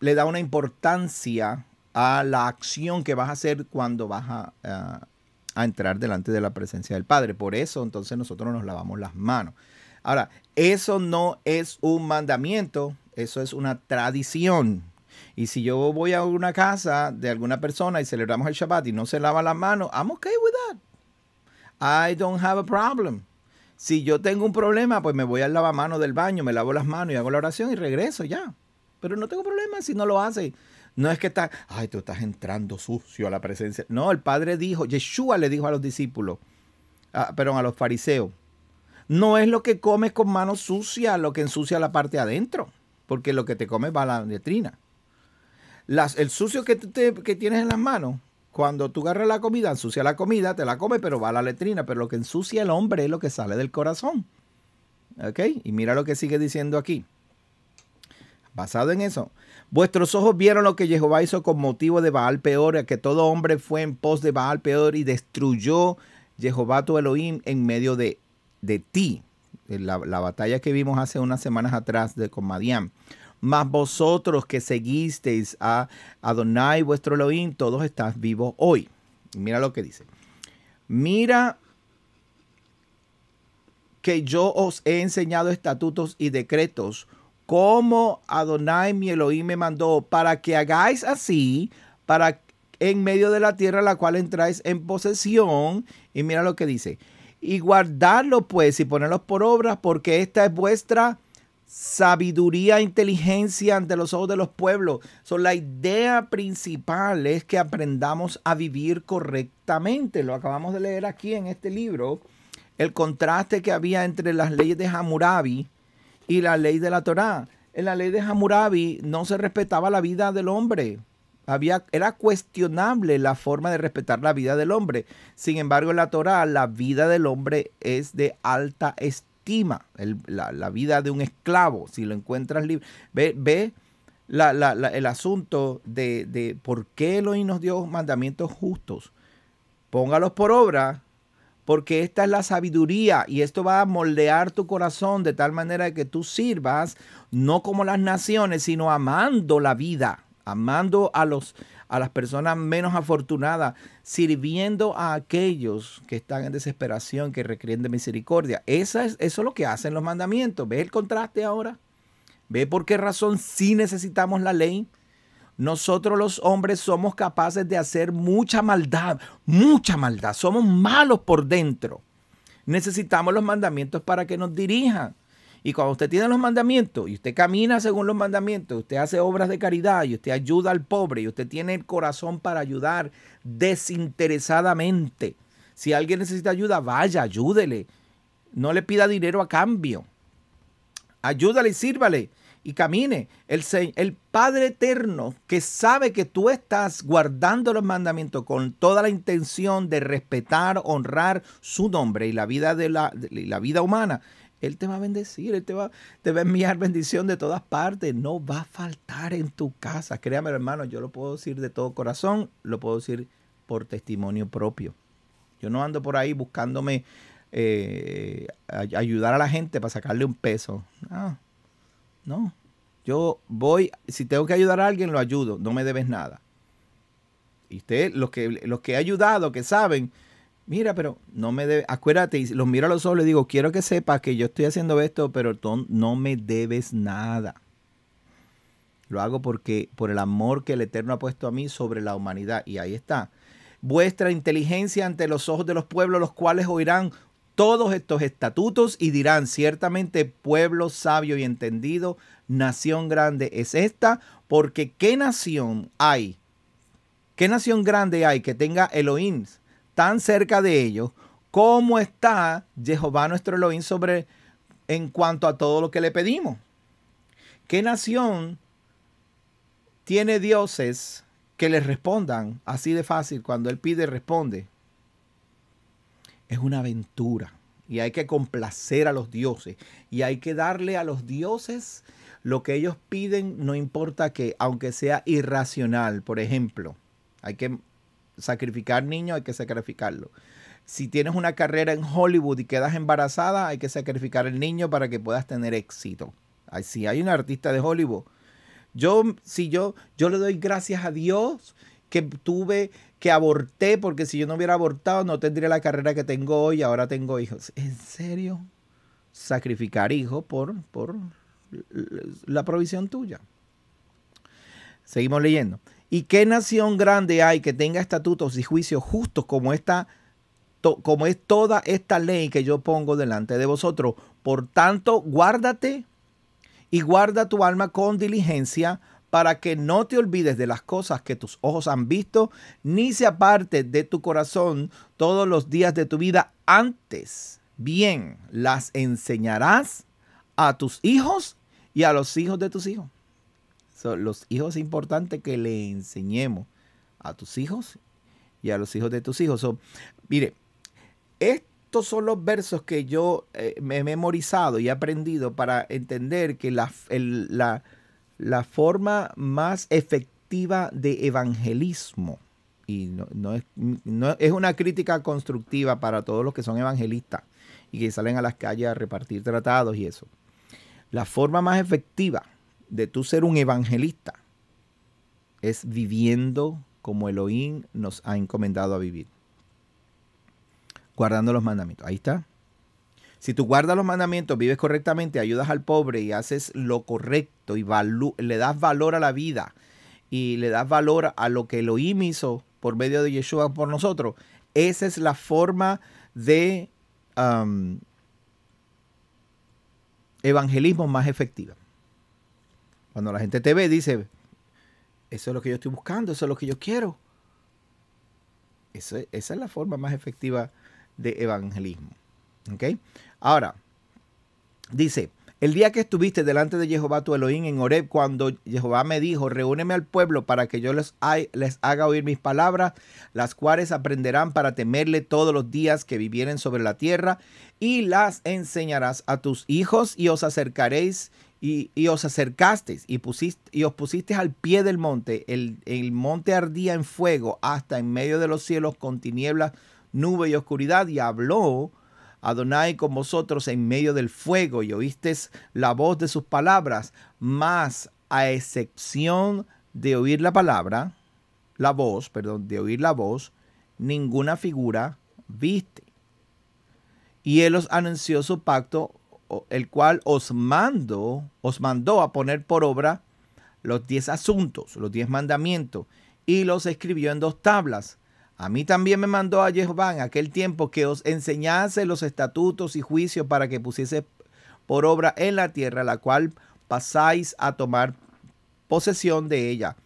le da una importancia a la acción que vas a hacer cuando vas a, entrar delante de la presencia del Padre. Por eso entonces nosotros nos lavamos las manos. Ahora, eso no es un mandamiento, eso es una tradición. Y si yo voy a una casa de alguna persona y celebramos el Shabbat y no se lava las manos, I'm okay with that. I don't have a problem. Si yo tengo un problema, pues me voy al lavamano del baño, me lavo las manos y hago la oración y regreso ya. Pero no tengo problema si no lo hace. No es que está, ay, tú estás entrando sucio a la presencia. No, el Padre dijo, Yeshua le dijo a los discípulos, ah, perdón, a los fariseos, no es lo que comes con manos sucias lo que ensucia la parte adentro, porque lo que te comes va a la letrina. el sucio que, que tienes en las manos cuando tú agarras la comida, ensucia la comida, te la come, pero va a la letrina. Pero lo que ensucia el hombre es lo que sale del corazón. ¿Ok? Y mira lo que sigue diciendo aquí. Basado en eso. Vuestros ojos vieron lo que Jehová hizo con motivo de Baal Peor, que todo hombre fue en pos de Baal Peor y destruyó Jehová tu Elohim en medio de, de ti. La, batalla que vimos hace unas semanas atrás de con mas vosotros que seguisteis a Adonai vuestro Elohim, todos estás vivos hoy. Mira lo que dice. Mira que yo os he enseñado estatutos y decretos, como Adonai mi Elohim me mandó, para que hagáis así, para en medio de la tierra la cual entráis en posesión. Y mira lo que dice. Y guardadlo pues y ponerlos por obras, porque esta es vuestra sabiduría e inteligencia ante los ojos de los pueblos. Son la idea principal es que aprendamos a vivir correctamente. Lo acabamos de leer aquí en este libro. El contraste que había entre las leyes de Hammurabi y la ley de la Torá. En la ley de Hammurabi no se respetaba la vida del hombre. Había, era cuestionable la forma de respetar la vida del hombre. Sin embargo, en la Torah la vida del hombre es de alta estima la, vida de un esclavo si lo encuentras libre. Ve, el asunto de, de por qué Elohim nos dio mandamientos justos. Póngalos por obra, porque esta es la sabiduría y esto va a moldear tu corazón de tal manera que tú sirvas no como las naciones, sino amando la vida, amando a los a las personas menos afortunadas, sirviendo a aquellos que están en desesperación, que requieren de misericordia. Esa es, eso es lo que hacen los mandamientos. ¿Ves el contraste ahora? ¿Ve por qué razón si necesitamos la ley? Nosotros los hombres somos capaces de hacer mucha maldad, mucha maldad. Somos malos por dentro. Necesitamos los mandamientos para que nos dirijan. Y cuando usted tiene los mandamientos y usted camina según los mandamientos, usted hace obras de caridad y usted ayuda al pobre y usted tiene el corazón para ayudar desinteresadamente. Si alguien necesita ayuda, vaya, ayúdele. No le pida dinero a cambio. Ayúdale y sírvale y camine. El, el, Padre Eterno que sabe que tú estás guardando los mandamientos con toda la intención de respetar, honrar su nombre y la vida, la vida humana, él te va a bendecir, Él te va, a enviar bendición de todas partes. No va a faltar en tu casa. Créame, hermano, yo lo puedo decir de todo corazón, lo puedo decir por testimonio propio. Yo no ando por ahí buscándome eh, ayudar a la gente para sacarle un peso. no. Yo voy, si tengo que ayudar a alguien, lo ayudo. No me debes nada. Y usted, los que, los que he ayudado, que saben, mira, pero no me debes, acuérdate, y los miro a los ojos y digo, quiero que sepas que yo estoy haciendo esto, pero tú no me debes nada. Lo hago porque por el amor que el Eterno ha puesto a mí sobre la humanidad. Y ahí está. Vuestra inteligencia ante los ojos de los pueblos, los cuales oirán todos estos estatutos y dirán, ciertamente pueblo sabio y entendido, nación grande es esta, porque ¿qué nación hay? ¿Qué nación grande hay que tenga Elohim tan cerca de ellos, cómo está Jehová nuestro Elohim sobre en cuanto a todo lo que le pedimos. ¿Qué nación tiene dioses que les respondan así de fácil cuando él pide responde? Es una aventura y hay que complacer a los dioses y hay que darle a los dioses lo que ellos piden, no importa que, aunque sea irracional, por ejemplo, hay que sacrificar niños, hay que sacrificarlo. Si tienes una carrera en Hollywood y quedas embarazada, hay que sacrificar el niño para que puedas tener éxito. Si hay un artista de Hollywood, yo, si yo, yo le doy gracias a Dios que tuve, que aborté, porque si yo no hubiera abortado no tendría la carrera que tengo hoy, ahora tengo hijos. ¿En serio? Sacrificar hijos por, por la provisión tuya. Seguimos leyendo. ¿Y qué nación grande hay que tenga estatutos y juicios justos como esta como es toda esta ley que yo pongo delante de vosotros? Por tanto, guárdate y guarda tu alma con diligencia para que no te olvides de las cosas que tus ojos han visto, ni se aparte de tu corazón todos los días de tu vida. Antes, bien, las enseñarás a tus hijos y a los hijos de tus hijos los hijos es importante que le enseñemos a tus hijos y a los hijos de tus hijos. mire, estos son los versos que yo eh, me he memorizado y he aprendido para entender que la, forma más efectiva de evangelismo, y no, es, no, es, una crítica constructiva para todos los que son evangelistas y que salen a las calles a repartir tratados y eso. La forma más efectiva de tú ser un evangelista es viviendo como Elohim nos ha encomendado a vivir. Guardando los mandamientos. Ahí está. Si tú guardas los mandamientos, vives correctamente, ayudas al pobre y haces lo correcto y le das valor a la vida y le das valor a lo que Elohim hizo por medio de Yeshua por nosotros, esa es la forma de um, evangelismo más efectiva. Cuando la gente te ve, dice, eso es lo que yo estoy buscando, eso es lo que yo quiero. esa es la forma más efectiva de evangelismo. ¿Okay? Ahora, dice, el día que estuviste delante de Jehová tu Elohim en Oreb cuando Jehová me dijo, reúneme al pueblo para que yo les, les, haga oír mis palabras, las cuales aprenderán para temerle todos los días que vivieren sobre la tierra, y las enseñarás a tus hijos y os acercaréis y, os acercasteis y, y os pusisteis al pie del monte. El, el, monte ardía en fuego hasta en medio de los cielos con tinieblas, nube y oscuridad. Y habló Adonai con vosotros en medio del fuego y oísteis la voz de sus palabras. Mas a excepción de oír la palabra, la voz, perdón, de oír la voz, ninguna figura viste. Y él os anunció su pacto el cual os mando, os mandó a poner por obra los diez asuntos, los diez mandamientos, y los escribió en dos tablas. A mí también me mandó a Jehová en aquel tiempo que os enseñase los estatutos y juicios para que pusiese por obra en la tierra, la cual pasáis a tomar posesión de ella.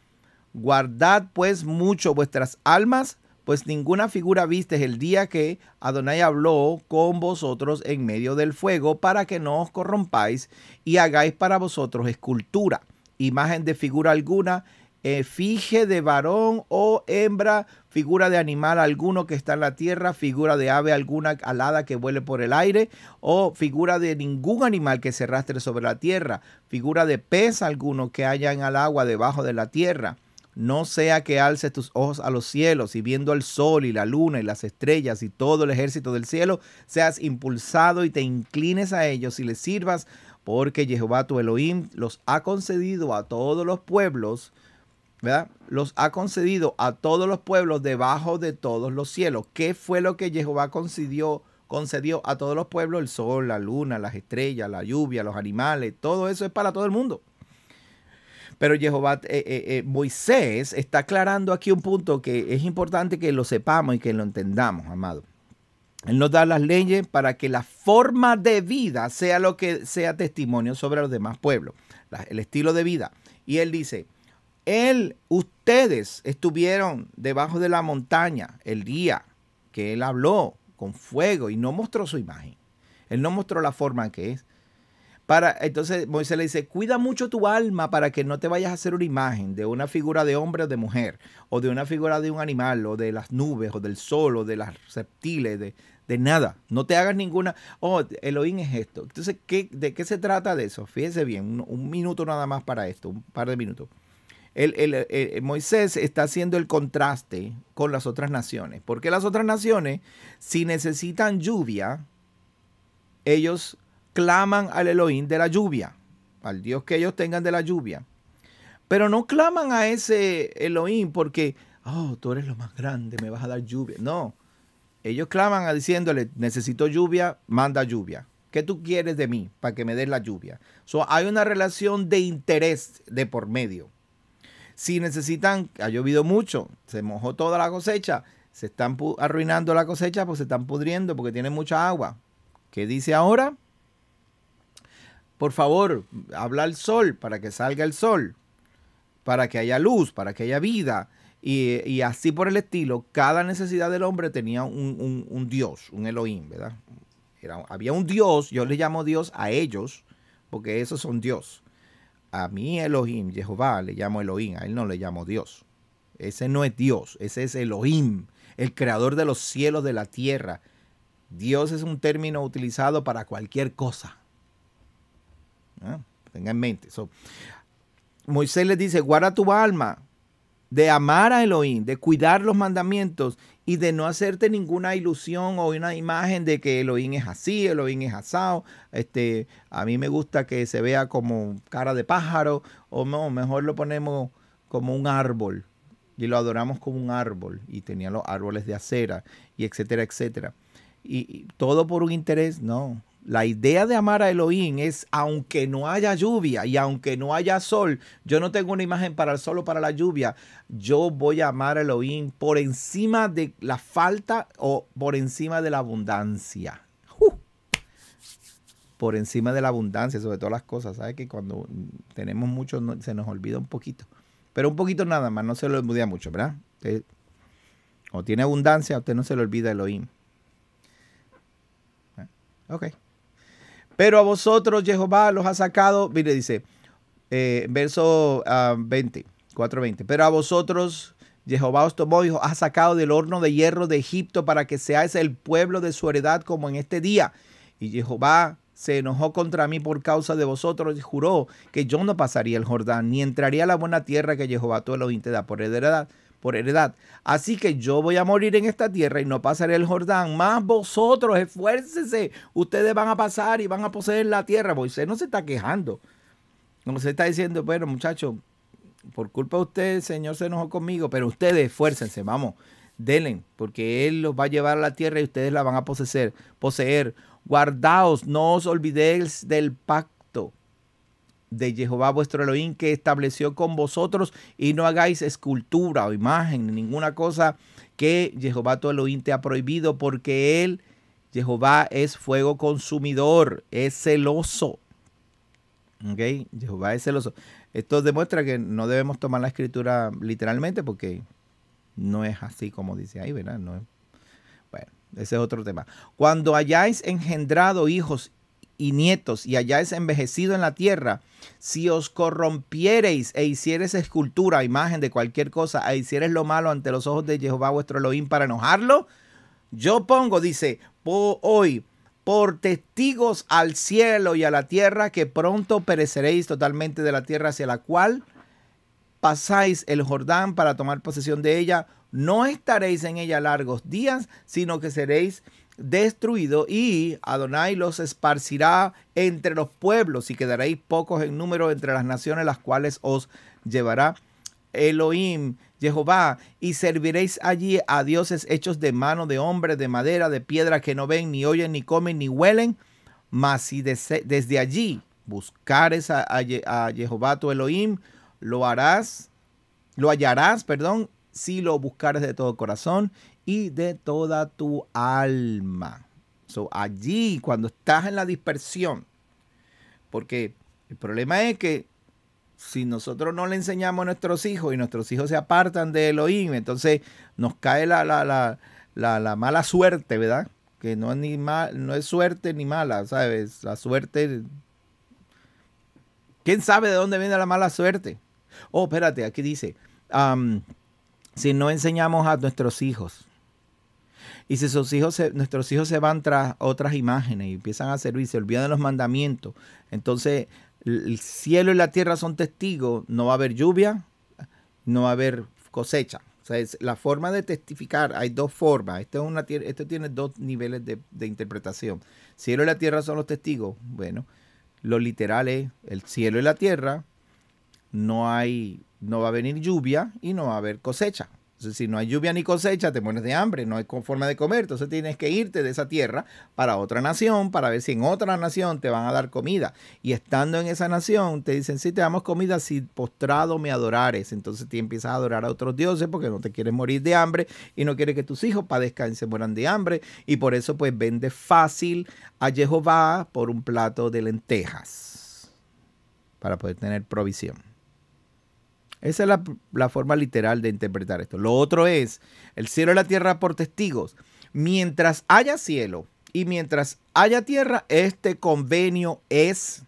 Guardad pues mucho vuestras almas, pues ninguna figura viste el día que Adonai habló con vosotros en medio del fuego para que no os corrompáis y hagáis para vosotros escultura, imagen de figura alguna, efigie de varón o hembra, figura de animal alguno que está en la tierra, figura de ave alguna alada que vuele por el aire, o figura de ningún animal que se arrastre sobre la tierra, figura de pez alguno que haya en el agua debajo de la tierra, no sea que alces tus ojos a los cielos y viendo el sol y la luna y las estrellas y todo el ejército del cielo, seas impulsado y te inclines a ellos y les sirvas, porque Jehová tu Elohim los ha concedido a todos los pueblos, ¿verdad? Los ha concedido a todos los pueblos debajo de todos los cielos. ¿Qué fue lo que Jehová concedió? concedió a todos los pueblos el sol, la luna, las estrellas, la lluvia, los animales, todo eso es para todo el mundo. Pero Jehová, eh, eh, eh, Moisés está aclarando aquí un punto que es importante que lo sepamos y que lo entendamos, amado. Él nos da las leyes para que la forma de vida sea lo que sea testimonio sobre los demás pueblos, el estilo de vida. Y él dice, él, ustedes estuvieron debajo de la montaña el día que él habló con fuego y no mostró su imagen. Él no mostró la forma que es. Para, entonces Moisés le dice, cuida mucho tu alma para que no te vayas a hacer una imagen de una figura de hombre o de mujer, o de una figura de un animal, o de las nubes, o del sol, o de las reptiles, de, nada. No te hagas ninguna, oh, Elohim es esto. Entonces, ¿de qué se trata de eso? Fíjese bien, un, minuto nada más para esto, un par de minutos. el, Moisés está haciendo el contraste con las otras naciones, porque las otras naciones, si necesitan lluvia, ellos claman al Elohim de la lluvia, al Dios que ellos tengan de la lluvia. Pero no claman a ese Elohim porque, oh, tú eres lo más grande, me vas a dar lluvia. No, ellos claman diciéndole, necesito lluvia, manda lluvia. ¿Qué tú quieres de mí para que me des la lluvia? hay una relación de interés de por medio. Si necesitan, ha llovido mucho, se mojó toda la cosecha, se están arruinando la cosecha, pues se están pudriendo porque tienen mucha agua. ¿Qué dice ahora? por favor, habla al sol para que salga el sol, para que haya luz, para que haya vida. Y, así por el estilo, cada necesidad del hombre tenía un, Dios, un Elohim, ¿verdad? había un Dios, yo le llamo Dios a ellos, porque esos son Dios. A mí, Elohim, Jehová, le llamo Elohim, a él no le llamo Dios. Ese no es Dios, ese es Elohim, el creador de los cielos, de la tierra. Dios es un término utilizado para cualquier cosa. ¿eh? Tenga en mente. Moisés les dice, guarda tu alma de amar a Elohim, de cuidar los mandamientos y de no hacerte ninguna ilusión o una imagen de que Elohim es así, Elohim es asado. Este, a mí me gusta que se vea como cara de pájaro o no, mejor lo ponemos como un árbol y lo adoramos como un árbol y tenía los árboles de acera y etcétera, etcétera. y todo por un interés, no, la idea de amar a Elohim es, aunque no haya lluvia y aunque no haya sol, yo no tengo una imagen para el sol o para la lluvia, yo voy a amar a Elohim por encima de la falta o por encima de la abundancia. por encima de la abundancia, sobre todas las cosas. ¿Sabes que cuando tenemos mucho se nos olvida un poquito? Pero un poquito nada más, no se lo olvida mucho, ¿verdad? Eh, o tiene abundancia, a usted no se le olvida Elohim. ¿Eh? Ok. Pero a vosotros Jehová los ha sacado, mire, dice, eh, verso 4 20, 4.20, pero a vosotros Jehová os tomó y ha sacado del horno de hierro de Egipto para que seáis el pueblo de su heredad como en este día. Y Jehová se enojó contra mí por causa de vosotros y juró que yo no pasaría el Jordán ni entraría a la buena tierra que Jehová tu oído te da por heredad por heredad. Así que yo voy a morir en esta tierra y no pasaré el Jordán. Más vosotros, esfuércese. Ustedes van a pasar y van a poseer la tierra. Moisés no se está quejando. No se está diciendo, bueno, muchachos, por culpa de ustedes, el Señor se enojó conmigo, pero ustedes esfuércense, vamos, denle, porque Él los va a llevar a la tierra y ustedes la van a poseer. poseer. Guardaos, no os olvidéis del pacto de Jehová vuestro Elohim que estableció con vosotros y no hagáis escultura o imagen, ninguna cosa que Jehová tu Elohim te ha prohibido porque él, Jehová, es fuego consumidor, es celoso. ¿Ok? Jehová es celoso. Esto demuestra que no debemos tomar la escritura literalmente porque no es así como dice ahí, ¿verdad? No Bueno, ese es otro tema. Cuando hayáis engendrado hijos y nietos y es envejecido en la tierra, si os corrompiereis e hicieres escultura, imagen de cualquier cosa, e hiciereis lo malo ante los ojos de Jehová vuestro Elohim para enojarlo, yo pongo, dice, hoy por testigos al cielo y a la tierra que pronto pereceréis totalmente de la tierra hacia la cual pasáis el Jordán para tomar posesión de ella. No estaréis en ella largos días, sino que seréis destruido y Adonai los esparcirá entre los pueblos y quedaréis pocos en número entre las naciones las cuales os llevará Elohim, Jehová, y serviréis allí a dioses hechos de mano de hombre, de madera, de piedra, que no ven, ni oyen, ni comen, ni huelen. Mas si desde, allí buscares a, Jehová tu Elohim, lo harás, lo hallarás, perdón, si lo buscares de todo corazón y de toda tu alma. allí, cuando estás en la dispersión, porque el problema es que si nosotros no le enseñamos a nuestros hijos y nuestros hijos se apartan de Elohim, entonces nos cae la, mala suerte, ¿verdad? Que no es, ni no es suerte ni mala, ¿sabes? La suerte... ¿Quién sabe de dónde viene la mala suerte? Oh, espérate, aquí dice, si no enseñamos a nuestros hijos y si sus hijos nuestros hijos se van tras otras imágenes y empiezan a servir, se olvidan de los mandamientos, entonces el cielo y la tierra son testigos, no va a haber lluvia, no va a haber cosecha. O sea, es la forma de testificar, hay dos formas. Esto, es una, esto tiene dos niveles de, interpretación. Cielo y la tierra son los testigos. Bueno, lo literal es el cielo y la tierra, no hay, no va a venir lluvia y no va a haber cosecha si no hay lluvia ni cosecha, te mueres de hambre, no hay forma de comer. Entonces tienes que irte de esa tierra para otra nación para ver si en otra nación te van a dar comida. Y estando en esa nación, te dicen, si te damos comida si postrado me adorares. Entonces te empiezas a adorar a otros dioses porque no te quieres morir de hambre y no quieres que tus hijos padezcan y se mueran de hambre. Y por eso pues vende fácil a Jehová por un plato de lentejas para poder tener provisión. Esa es la, forma literal de interpretar esto. Lo otro es el cielo y la tierra por testigos. Mientras haya cielo y mientras haya tierra, este convenio es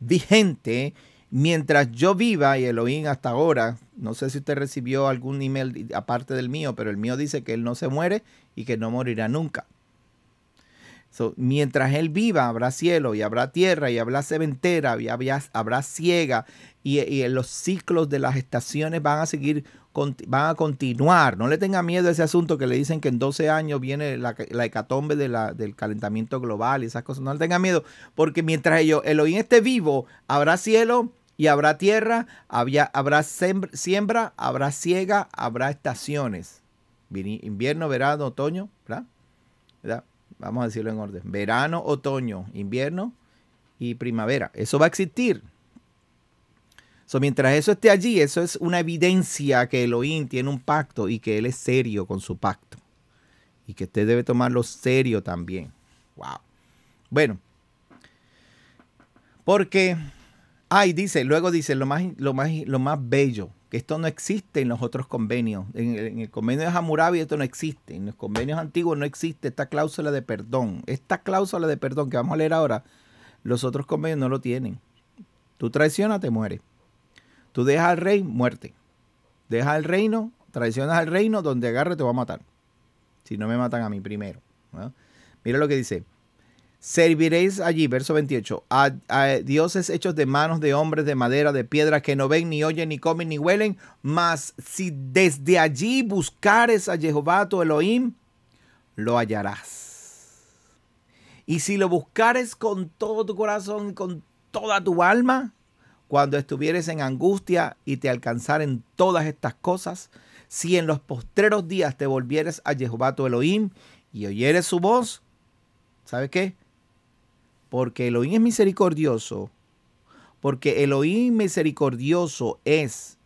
vigente mientras yo viva, y Elohim hasta ahora, no sé si usted recibió algún email aparte del mío, pero el mío dice que él no se muere y que no morirá nunca mientras él viva, habrá cielo y habrá tierra y habrá cementera y habrá, ciega y, los ciclos de las estaciones van a seguir, van a continuar. No le tenga miedo a ese asunto que le dicen que en 12 años viene la, hecatombe del calentamiento global y esas cosas. No le tenga miedo porque mientras ellos, Elohim esté vivo, habrá cielo y habrá tierra, habrá siembra, habrá ciega, habrá estaciones. Invierno, verano, otoño, ¿verdad? ¿verdad? Vamos a decirlo en orden. Verano, otoño, invierno y primavera. Eso va a existir. So, mientras eso esté allí, eso es una evidencia que Elohim tiene un pacto y que él es serio con su pacto. Y que usted debe tomarlo serio también. Wow. Bueno. Porque, ay, dice, luego dice, lo más, lo más, lo más bello que esto no existe en los otros convenios. En el, convenio de Hammurabi esto no existe. En los convenios antiguos no existe esta cláusula de perdón. Esta cláusula de perdón que vamos a leer ahora, los otros convenios no lo tienen. Tú traicionas, te mueres. Tú dejas al rey, muerte. Dejas al reino, traicionas al reino, donde agarre te va a matar. Si no me matan a mí primero. Mira lo que dice. Serviréis allí, verso 28, a, dioses hechos de manos de hombres, de madera, de piedra, que no ven, ni oyen, ni comen, ni huelen. Mas si desde allí buscares a Jehová tu Elohim, lo hallarás. Y si lo buscares con todo tu corazón y con toda tu alma, cuando estuvieres en angustia y te alcanzaren todas estas cosas, si en los postreros días te volvieres a Jehová tu Elohim y oyeres su voz, ¿sabes qué? porque Elohim es misericordioso, porque Elohim misericordioso es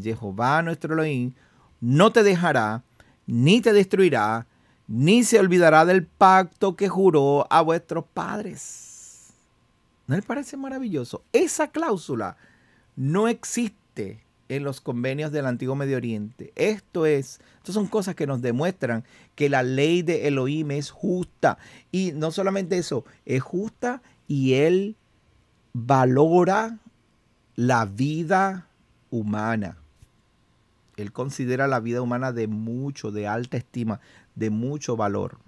Jehová nuestro Elohim, no te dejará, ni te destruirá, ni se olvidará del pacto que juró a vuestros padres. ¿No les parece maravilloso? Esa cláusula no existe en los convenios del Antiguo Medio Oriente. Esto es, estas son cosas que nos demuestran que la ley de Elohim es justa. Y no solamente eso, es justa y él valora la vida humana. Él considera la vida humana de mucho, de alta estima, de mucho valor.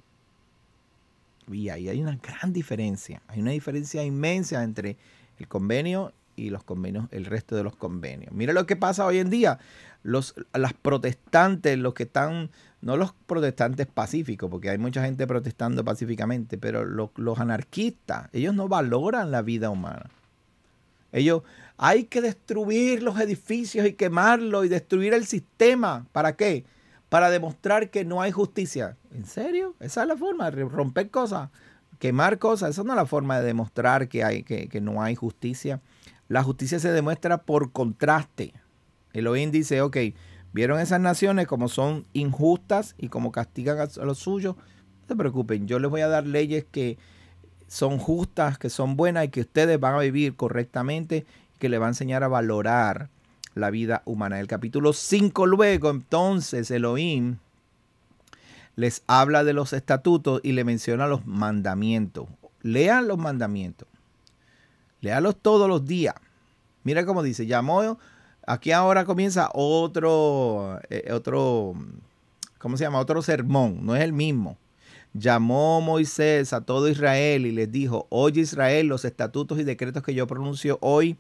Y ahí hay una gran diferencia, hay una diferencia inmensa entre el convenio y los convenios, el resto de los convenios. Mira lo que pasa hoy en día. Los, las protestantes, los que están, no los protestantes pacíficos, porque hay mucha gente protestando pacíficamente, pero los anarquistas, ellos no valoran la vida humana. Ellos, hay que destruir los edificios y quemarlos y destruir el sistema. ¿Para qué? Para demostrar que no hay justicia. ¿En serio? Esa es la forma de romper cosas, quemar cosas. Esa no es la forma de demostrar que, hay, que, que no hay justicia. La justicia se demuestra por contraste. Elohim dice, ok, vieron esas naciones como son injustas y como castigan a los suyos. No se preocupen, yo les voy a dar leyes que son justas, que son buenas y que ustedes van a vivir correctamente, que les va a enseñar a valorar la vida humana. el capítulo 5 luego, entonces, Elohim les habla de los estatutos y le menciona los mandamientos. Lean los mandamientos. léalos todos los días. Mira cómo dice, llamó, aquí ahora comienza otro, eh, otro, ¿cómo se llama? Otro sermón, no es el mismo. Llamó Moisés a todo Israel y les dijo, oye Israel, los estatutos y decretos que yo pronuncio hoy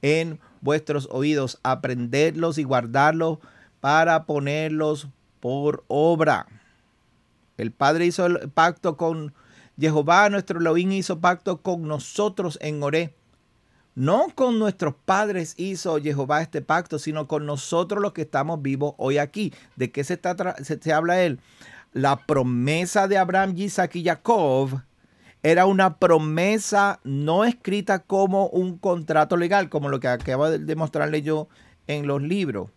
en vuestros oídos, aprendedlos y guardarlos para ponerlos por obra. El Padre hizo el pacto con Jehová, nuestro Elohim hizo pacto con nosotros en Oré no con nuestros padres hizo Jehová este pacto, sino con nosotros los que estamos vivos hoy aquí. ¿De qué se, está se, habla él? La promesa de Abraham, Isaac y Jacob era una promesa no escrita como un contrato legal, como lo que acabo de mostrarle yo en los libros.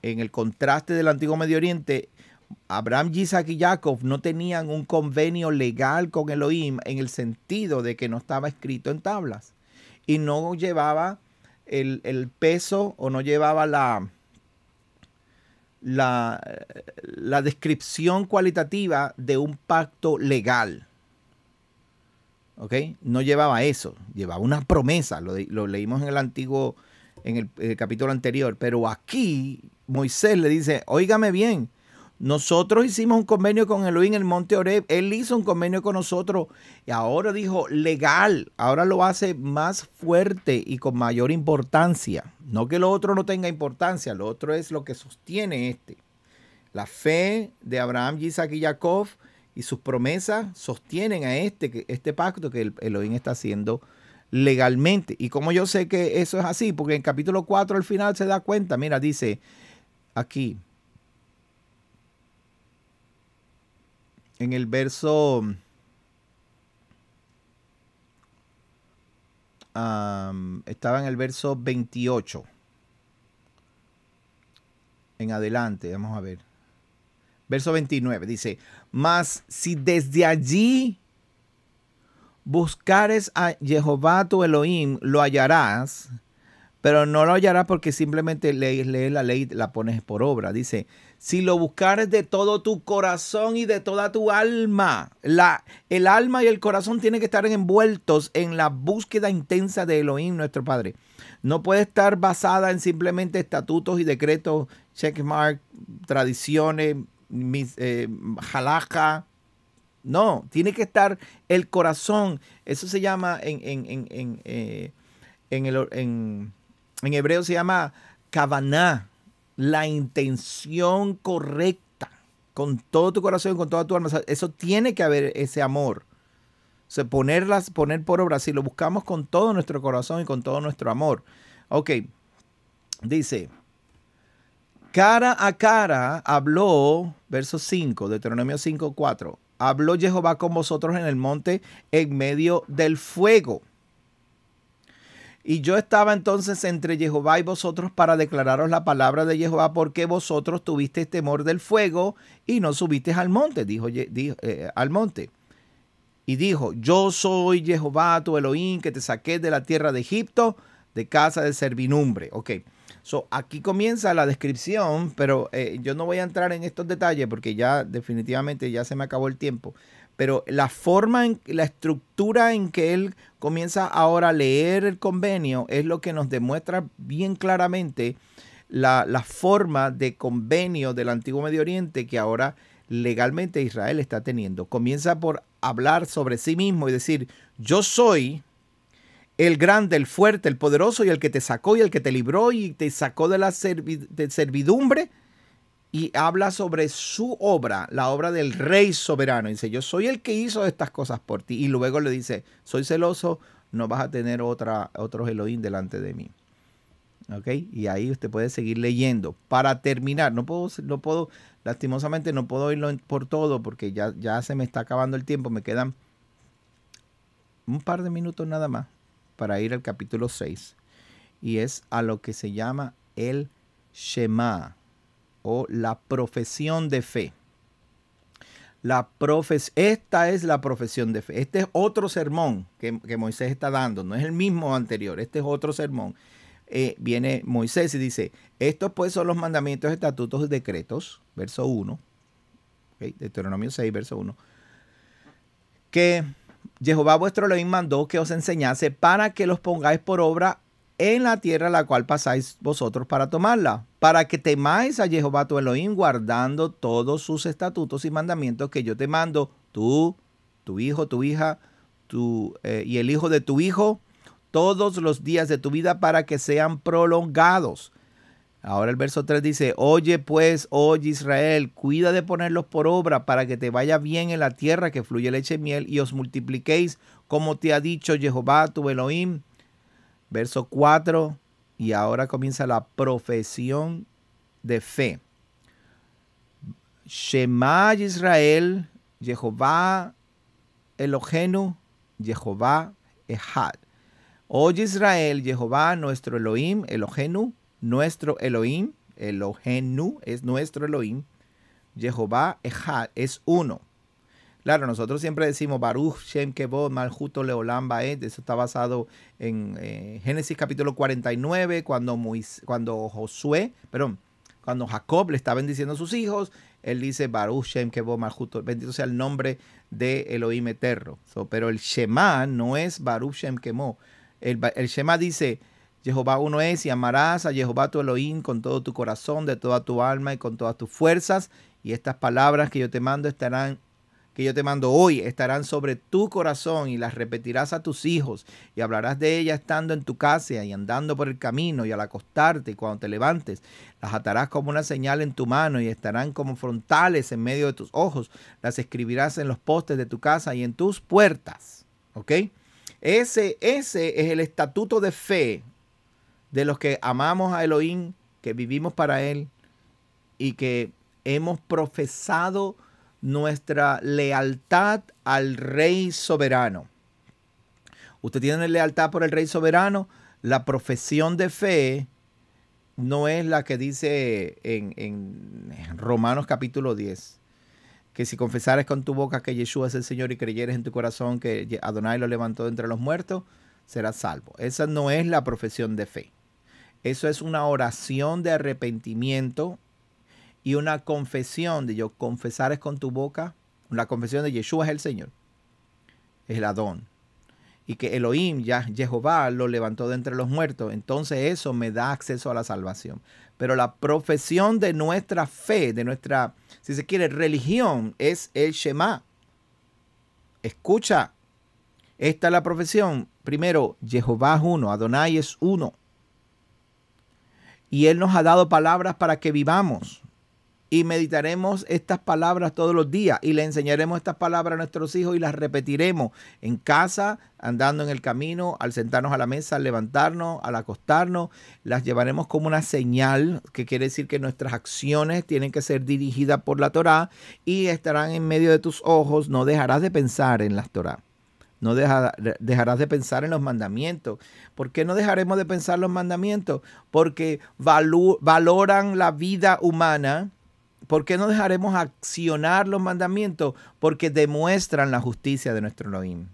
En el contraste del antiguo Medio Oriente, Abraham, Isaac y Jacob no tenían un convenio legal con Elohim en el sentido de que no estaba escrito en tablas y no llevaba el, peso o no llevaba la, la, descripción cualitativa de un pacto legal. ¿Ok? No llevaba eso, llevaba una promesa, lo, leímos en el antiguo, en el capítulo anterior, pero aquí Moisés le dice, oígame bien, nosotros hicimos un convenio con Elohim en el Monte Oreb. Él hizo un convenio con nosotros y ahora dijo legal. Ahora lo hace más fuerte y con mayor importancia. No que lo otro no tenga importancia, lo otro es lo que sostiene este. La fe de Abraham, Isaac y Jacob y sus promesas sostienen a este, este pacto que Elohim está haciendo legalmente. Y como yo sé que eso es así, porque en capítulo 4 al final se da cuenta, mira, dice aquí, en el verso... estaba en el verso 28. En adelante, vamos a ver. Verso 29 dice, mas si desde allí buscares a Jehová tu Elohim, lo hallarás, pero no lo hallarás porque simplemente lees, lees la ley, la pones por obra. Dice, si lo buscares de todo tu corazón y de toda tu alma. La, el alma y el corazón tienen que estar envueltos en la búsqueda intensa de Elohim, nuestro Padre. No puede estar basada en simplemente estatutos y decretos, checkmark, tradiciones, mis, eh, No, tiene que estar el corazón. Eso se llama en, eh, hebreo se llama kavanah la intención correcta, con todo tu corazón, con toda tu alma. eso tiene que haber ese amor. O sea, ponerlas, poner por obra, si lo buscamos con todo nuestro corazón y con todo nuestro amor. Ok, dice, cara a cara habló, verso 5, Deuteronomio 5, 4, habló Jehová con vosotros en el monte en medio del fuego. Y yo estaba entonces entre Jehová y vosotros para declararos la palabra de Jehová, porque vosotros tuvisteis temor del fuego y no subisteis al monte, dijo, eh, al monte. Y dijo, yo soy Jehová, tu Elohim, que te saqué de la tierra de Egipto, de casa de servidumbre. Ok, so, aquí comienza la descripción, pero eh, yo no voy a entrar en estos detalles porque ya definitivamente ya se me acabó el tiempo pero la forma, la estructura en que él comienza ahora a leer el convenio es lo que nos demuestra bien claramente la, forma de convenio del antiguo Medio Oriente que ahora legalmente Israel está teniendo. Comienza por hablar sobre sí mismo y decir, yo soy el grande, el fuerte, el poderoso y el que te sacó y el que te libró y te sacó de la servidumbre y habla sobre su obra, la obra del rey soberano. dice, yo soy el que hizo estas cosas por ti. Y luego le dice, soy celoso, no vas a tener otra, otro Elohim delante de mí. ¿Ok? Y ahí usted puede seguir leyendo. Para terminar, no puedo, no puedo lastimosamente no puedo irlo por todo porque ya, ya se me está acabando el tiempo. Me quedan un par de minutos nada más para ir al capítulo 6. Y es a lo que se llama el Shema o la profesión de fe. La esta es la profesión de fe. Este es otro sermón que, Moisés está dando, no es el mismo anterior, este es otro sermón. Eh, viene Moisés y dice, estos pues son los mandamientos, estatutos y decretos, verso 1, Deuteronomio 6, verso 1, que Jehová vuestro león mandó que os enseñase para que los pongáis por obra en la tierra la cual pasáis vosotros para tomarla, para que temáis a Jehová tu Elohim guardando todos sus estatutos y mandamientos que yo te mando, tú, tu hijo, tu hija, eh, y el hijo de tu hijo, todos los días de tu vida para que sean prolongados. Ahora el verso 3 dice, oye pues, oye Israel, cuida de ponerlos por obra para que te vaya bien en la tierra que fluye leche y miel y os multipliquéis como te ha dicho Jehová tu Elohim verso 4, y ahora comienza la profesión de fe. Shema Israel, Jehová Elohenu, Jehová Ehad. Oye oh Israel, Jehová nuestro Elohim, Elohenu, nuestro Elohim, Elohenu es nuestro Elohim, Jehová Ehad es uno. Claro, nosotros siempre decimos Baruch, Shem, Kebod, maljuto Leolam, Baed. Eso está basado en eh, Génesis capítulo 49, cuando, Mois, cuando Josué, perdón, cuando Jacob le está bendiciendo a sus hijos, él dice Baruch Shem Maljuto. bendito sea el nombre de Elohim Eterno. pero el Shema no es Baruch Shem El, el, Shema dice, Jehová uno es y amarás a Jehová tu Elohim con todo tu corazón, de toda tu alma y con todas tus fuerzas. Y estas palabras que yo te mando estarán que yo te mando hoy estarán sobre tu corazón y las repetirás a tus hijos y hablarás de ellas estando en tu casa y andando por el camino y al acostarte y cuando te levantes. Las atarás como una señal en tu mano y estarán como frontales en medio de tus ojos. Las escribirás en los postes de tu casa y en tus puertas. ¿Ok? Ese, ese es el estatuto de fe de los que amamos a Elohim, que vivimos para Él y que hemos profesado nuestra lealtad al Rey soberano. Usted tiene lealtad por el Rey soberano. La profesión de fe no es la que dice en, Romanos capítulo 10 que si confesares con tu boca que Yeshua es el Señor y creyeres en tu corazón que Adonai lo levantó entre los muertos, serás salvo. Esa no es la profesión de fe. Eso es una oración de arrepentimiento y una confesión de yo confesar es con tu boca, una confesión de Yeshua es el Señor, es el Adón. Y que Elohim, ya Jehová, lo levantó de entre los muertos. Entonces eso me da acceso a la salvación. Pero la profesión de nuestra fe, de nuestra, si se quiere, religión, es el Shema. Escucha, esta es la profesión. Primero, Jehová es uno, Adonai es uno. Y Él nos ha dado palabras para que vivamos y meditaremos estas palabras todos los días y le enseñaremos estas palabras a nuestros hijos y las repetiremos en casa, andando en el camino, al sentarnos a la mesa, al levantarnos, al acostarnos. Las llevaremos como una señal, que quiere decir que nuestras acciones tienen que ser dirigidas por la Torá y estarán en medio de tus ojos. No dejarás de pensar en las Torá. No dejarás de pensar en los mandamientos. ¿Por qué no dejaremos de pensar los mandamientos? Porque valoran la vida humana ¿Por qué no dejaremos accionar los mandamientos? Porque demuestran la justicia de nuestro Elohim.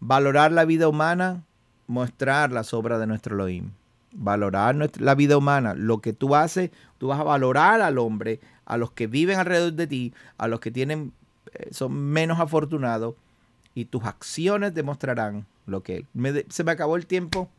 Valorar la vida humana, mostrar las obras de nuestro Elohim. Valorar la vida humana, lo que tú haces, tú vas a valorar al hombre, a los que viven alrededor de ti, a los que tienen, eh, son menos afortunados, y tus acciones demostrarán lo que él. se me acabó el tiempo.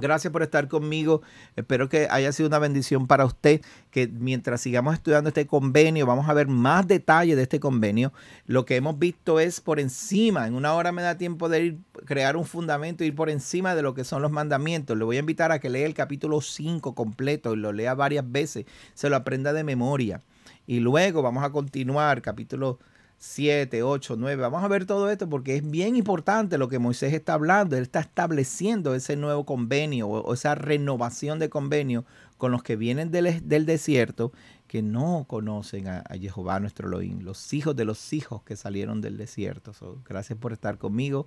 Gracias por estar conmigo. Espero que haya sido una bendición para usted, que mientras sigamos estudiando este convenio, vamos a ver más detalles de este convenio. Lo que hemos visto es por encima, en una hora me da tiempo de ir, crear un fundamento, ir por encima de lo que son los mandamientos. Le voy a invitar a que lea el capítulo 5 completo y lo lea varias veces, se lo aprenda de memoria. Y luego vamos a continuar capítulo 5 7, 8, 9. Vamos a ver todo esto porque es bien importante lo que Moisés está hablando. Él está estableciendo ese nuevo convenio o esa renovación de convenio con los que vienen del, desierto que no conocen a, Jehová nuestro Elohim, los hijos de los hijos que salieron del desierto. gracias por estar conmigo.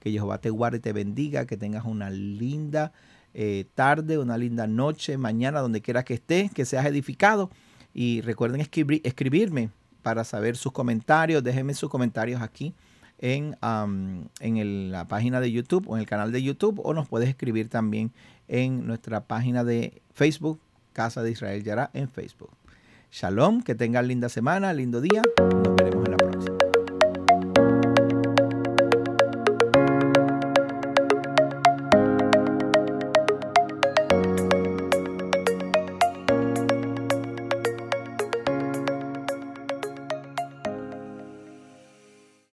Que Jehová te guarde y te bendiga. Que tengas una linda eh, tarde, una linda noche, mañana, donde quieras que estés, que seas edificado. Y recuerden escribirme para saber sus comentarios. Déjenme sus comentarios aquí en, la página de YouTube o en el canal de YouTube o nos puedes escribir también en nuestra página de Facebook, Casa de Israel Yara en Facebook. Shalom, que tengan linda semana, lindo día. Nos veremos en la próxima.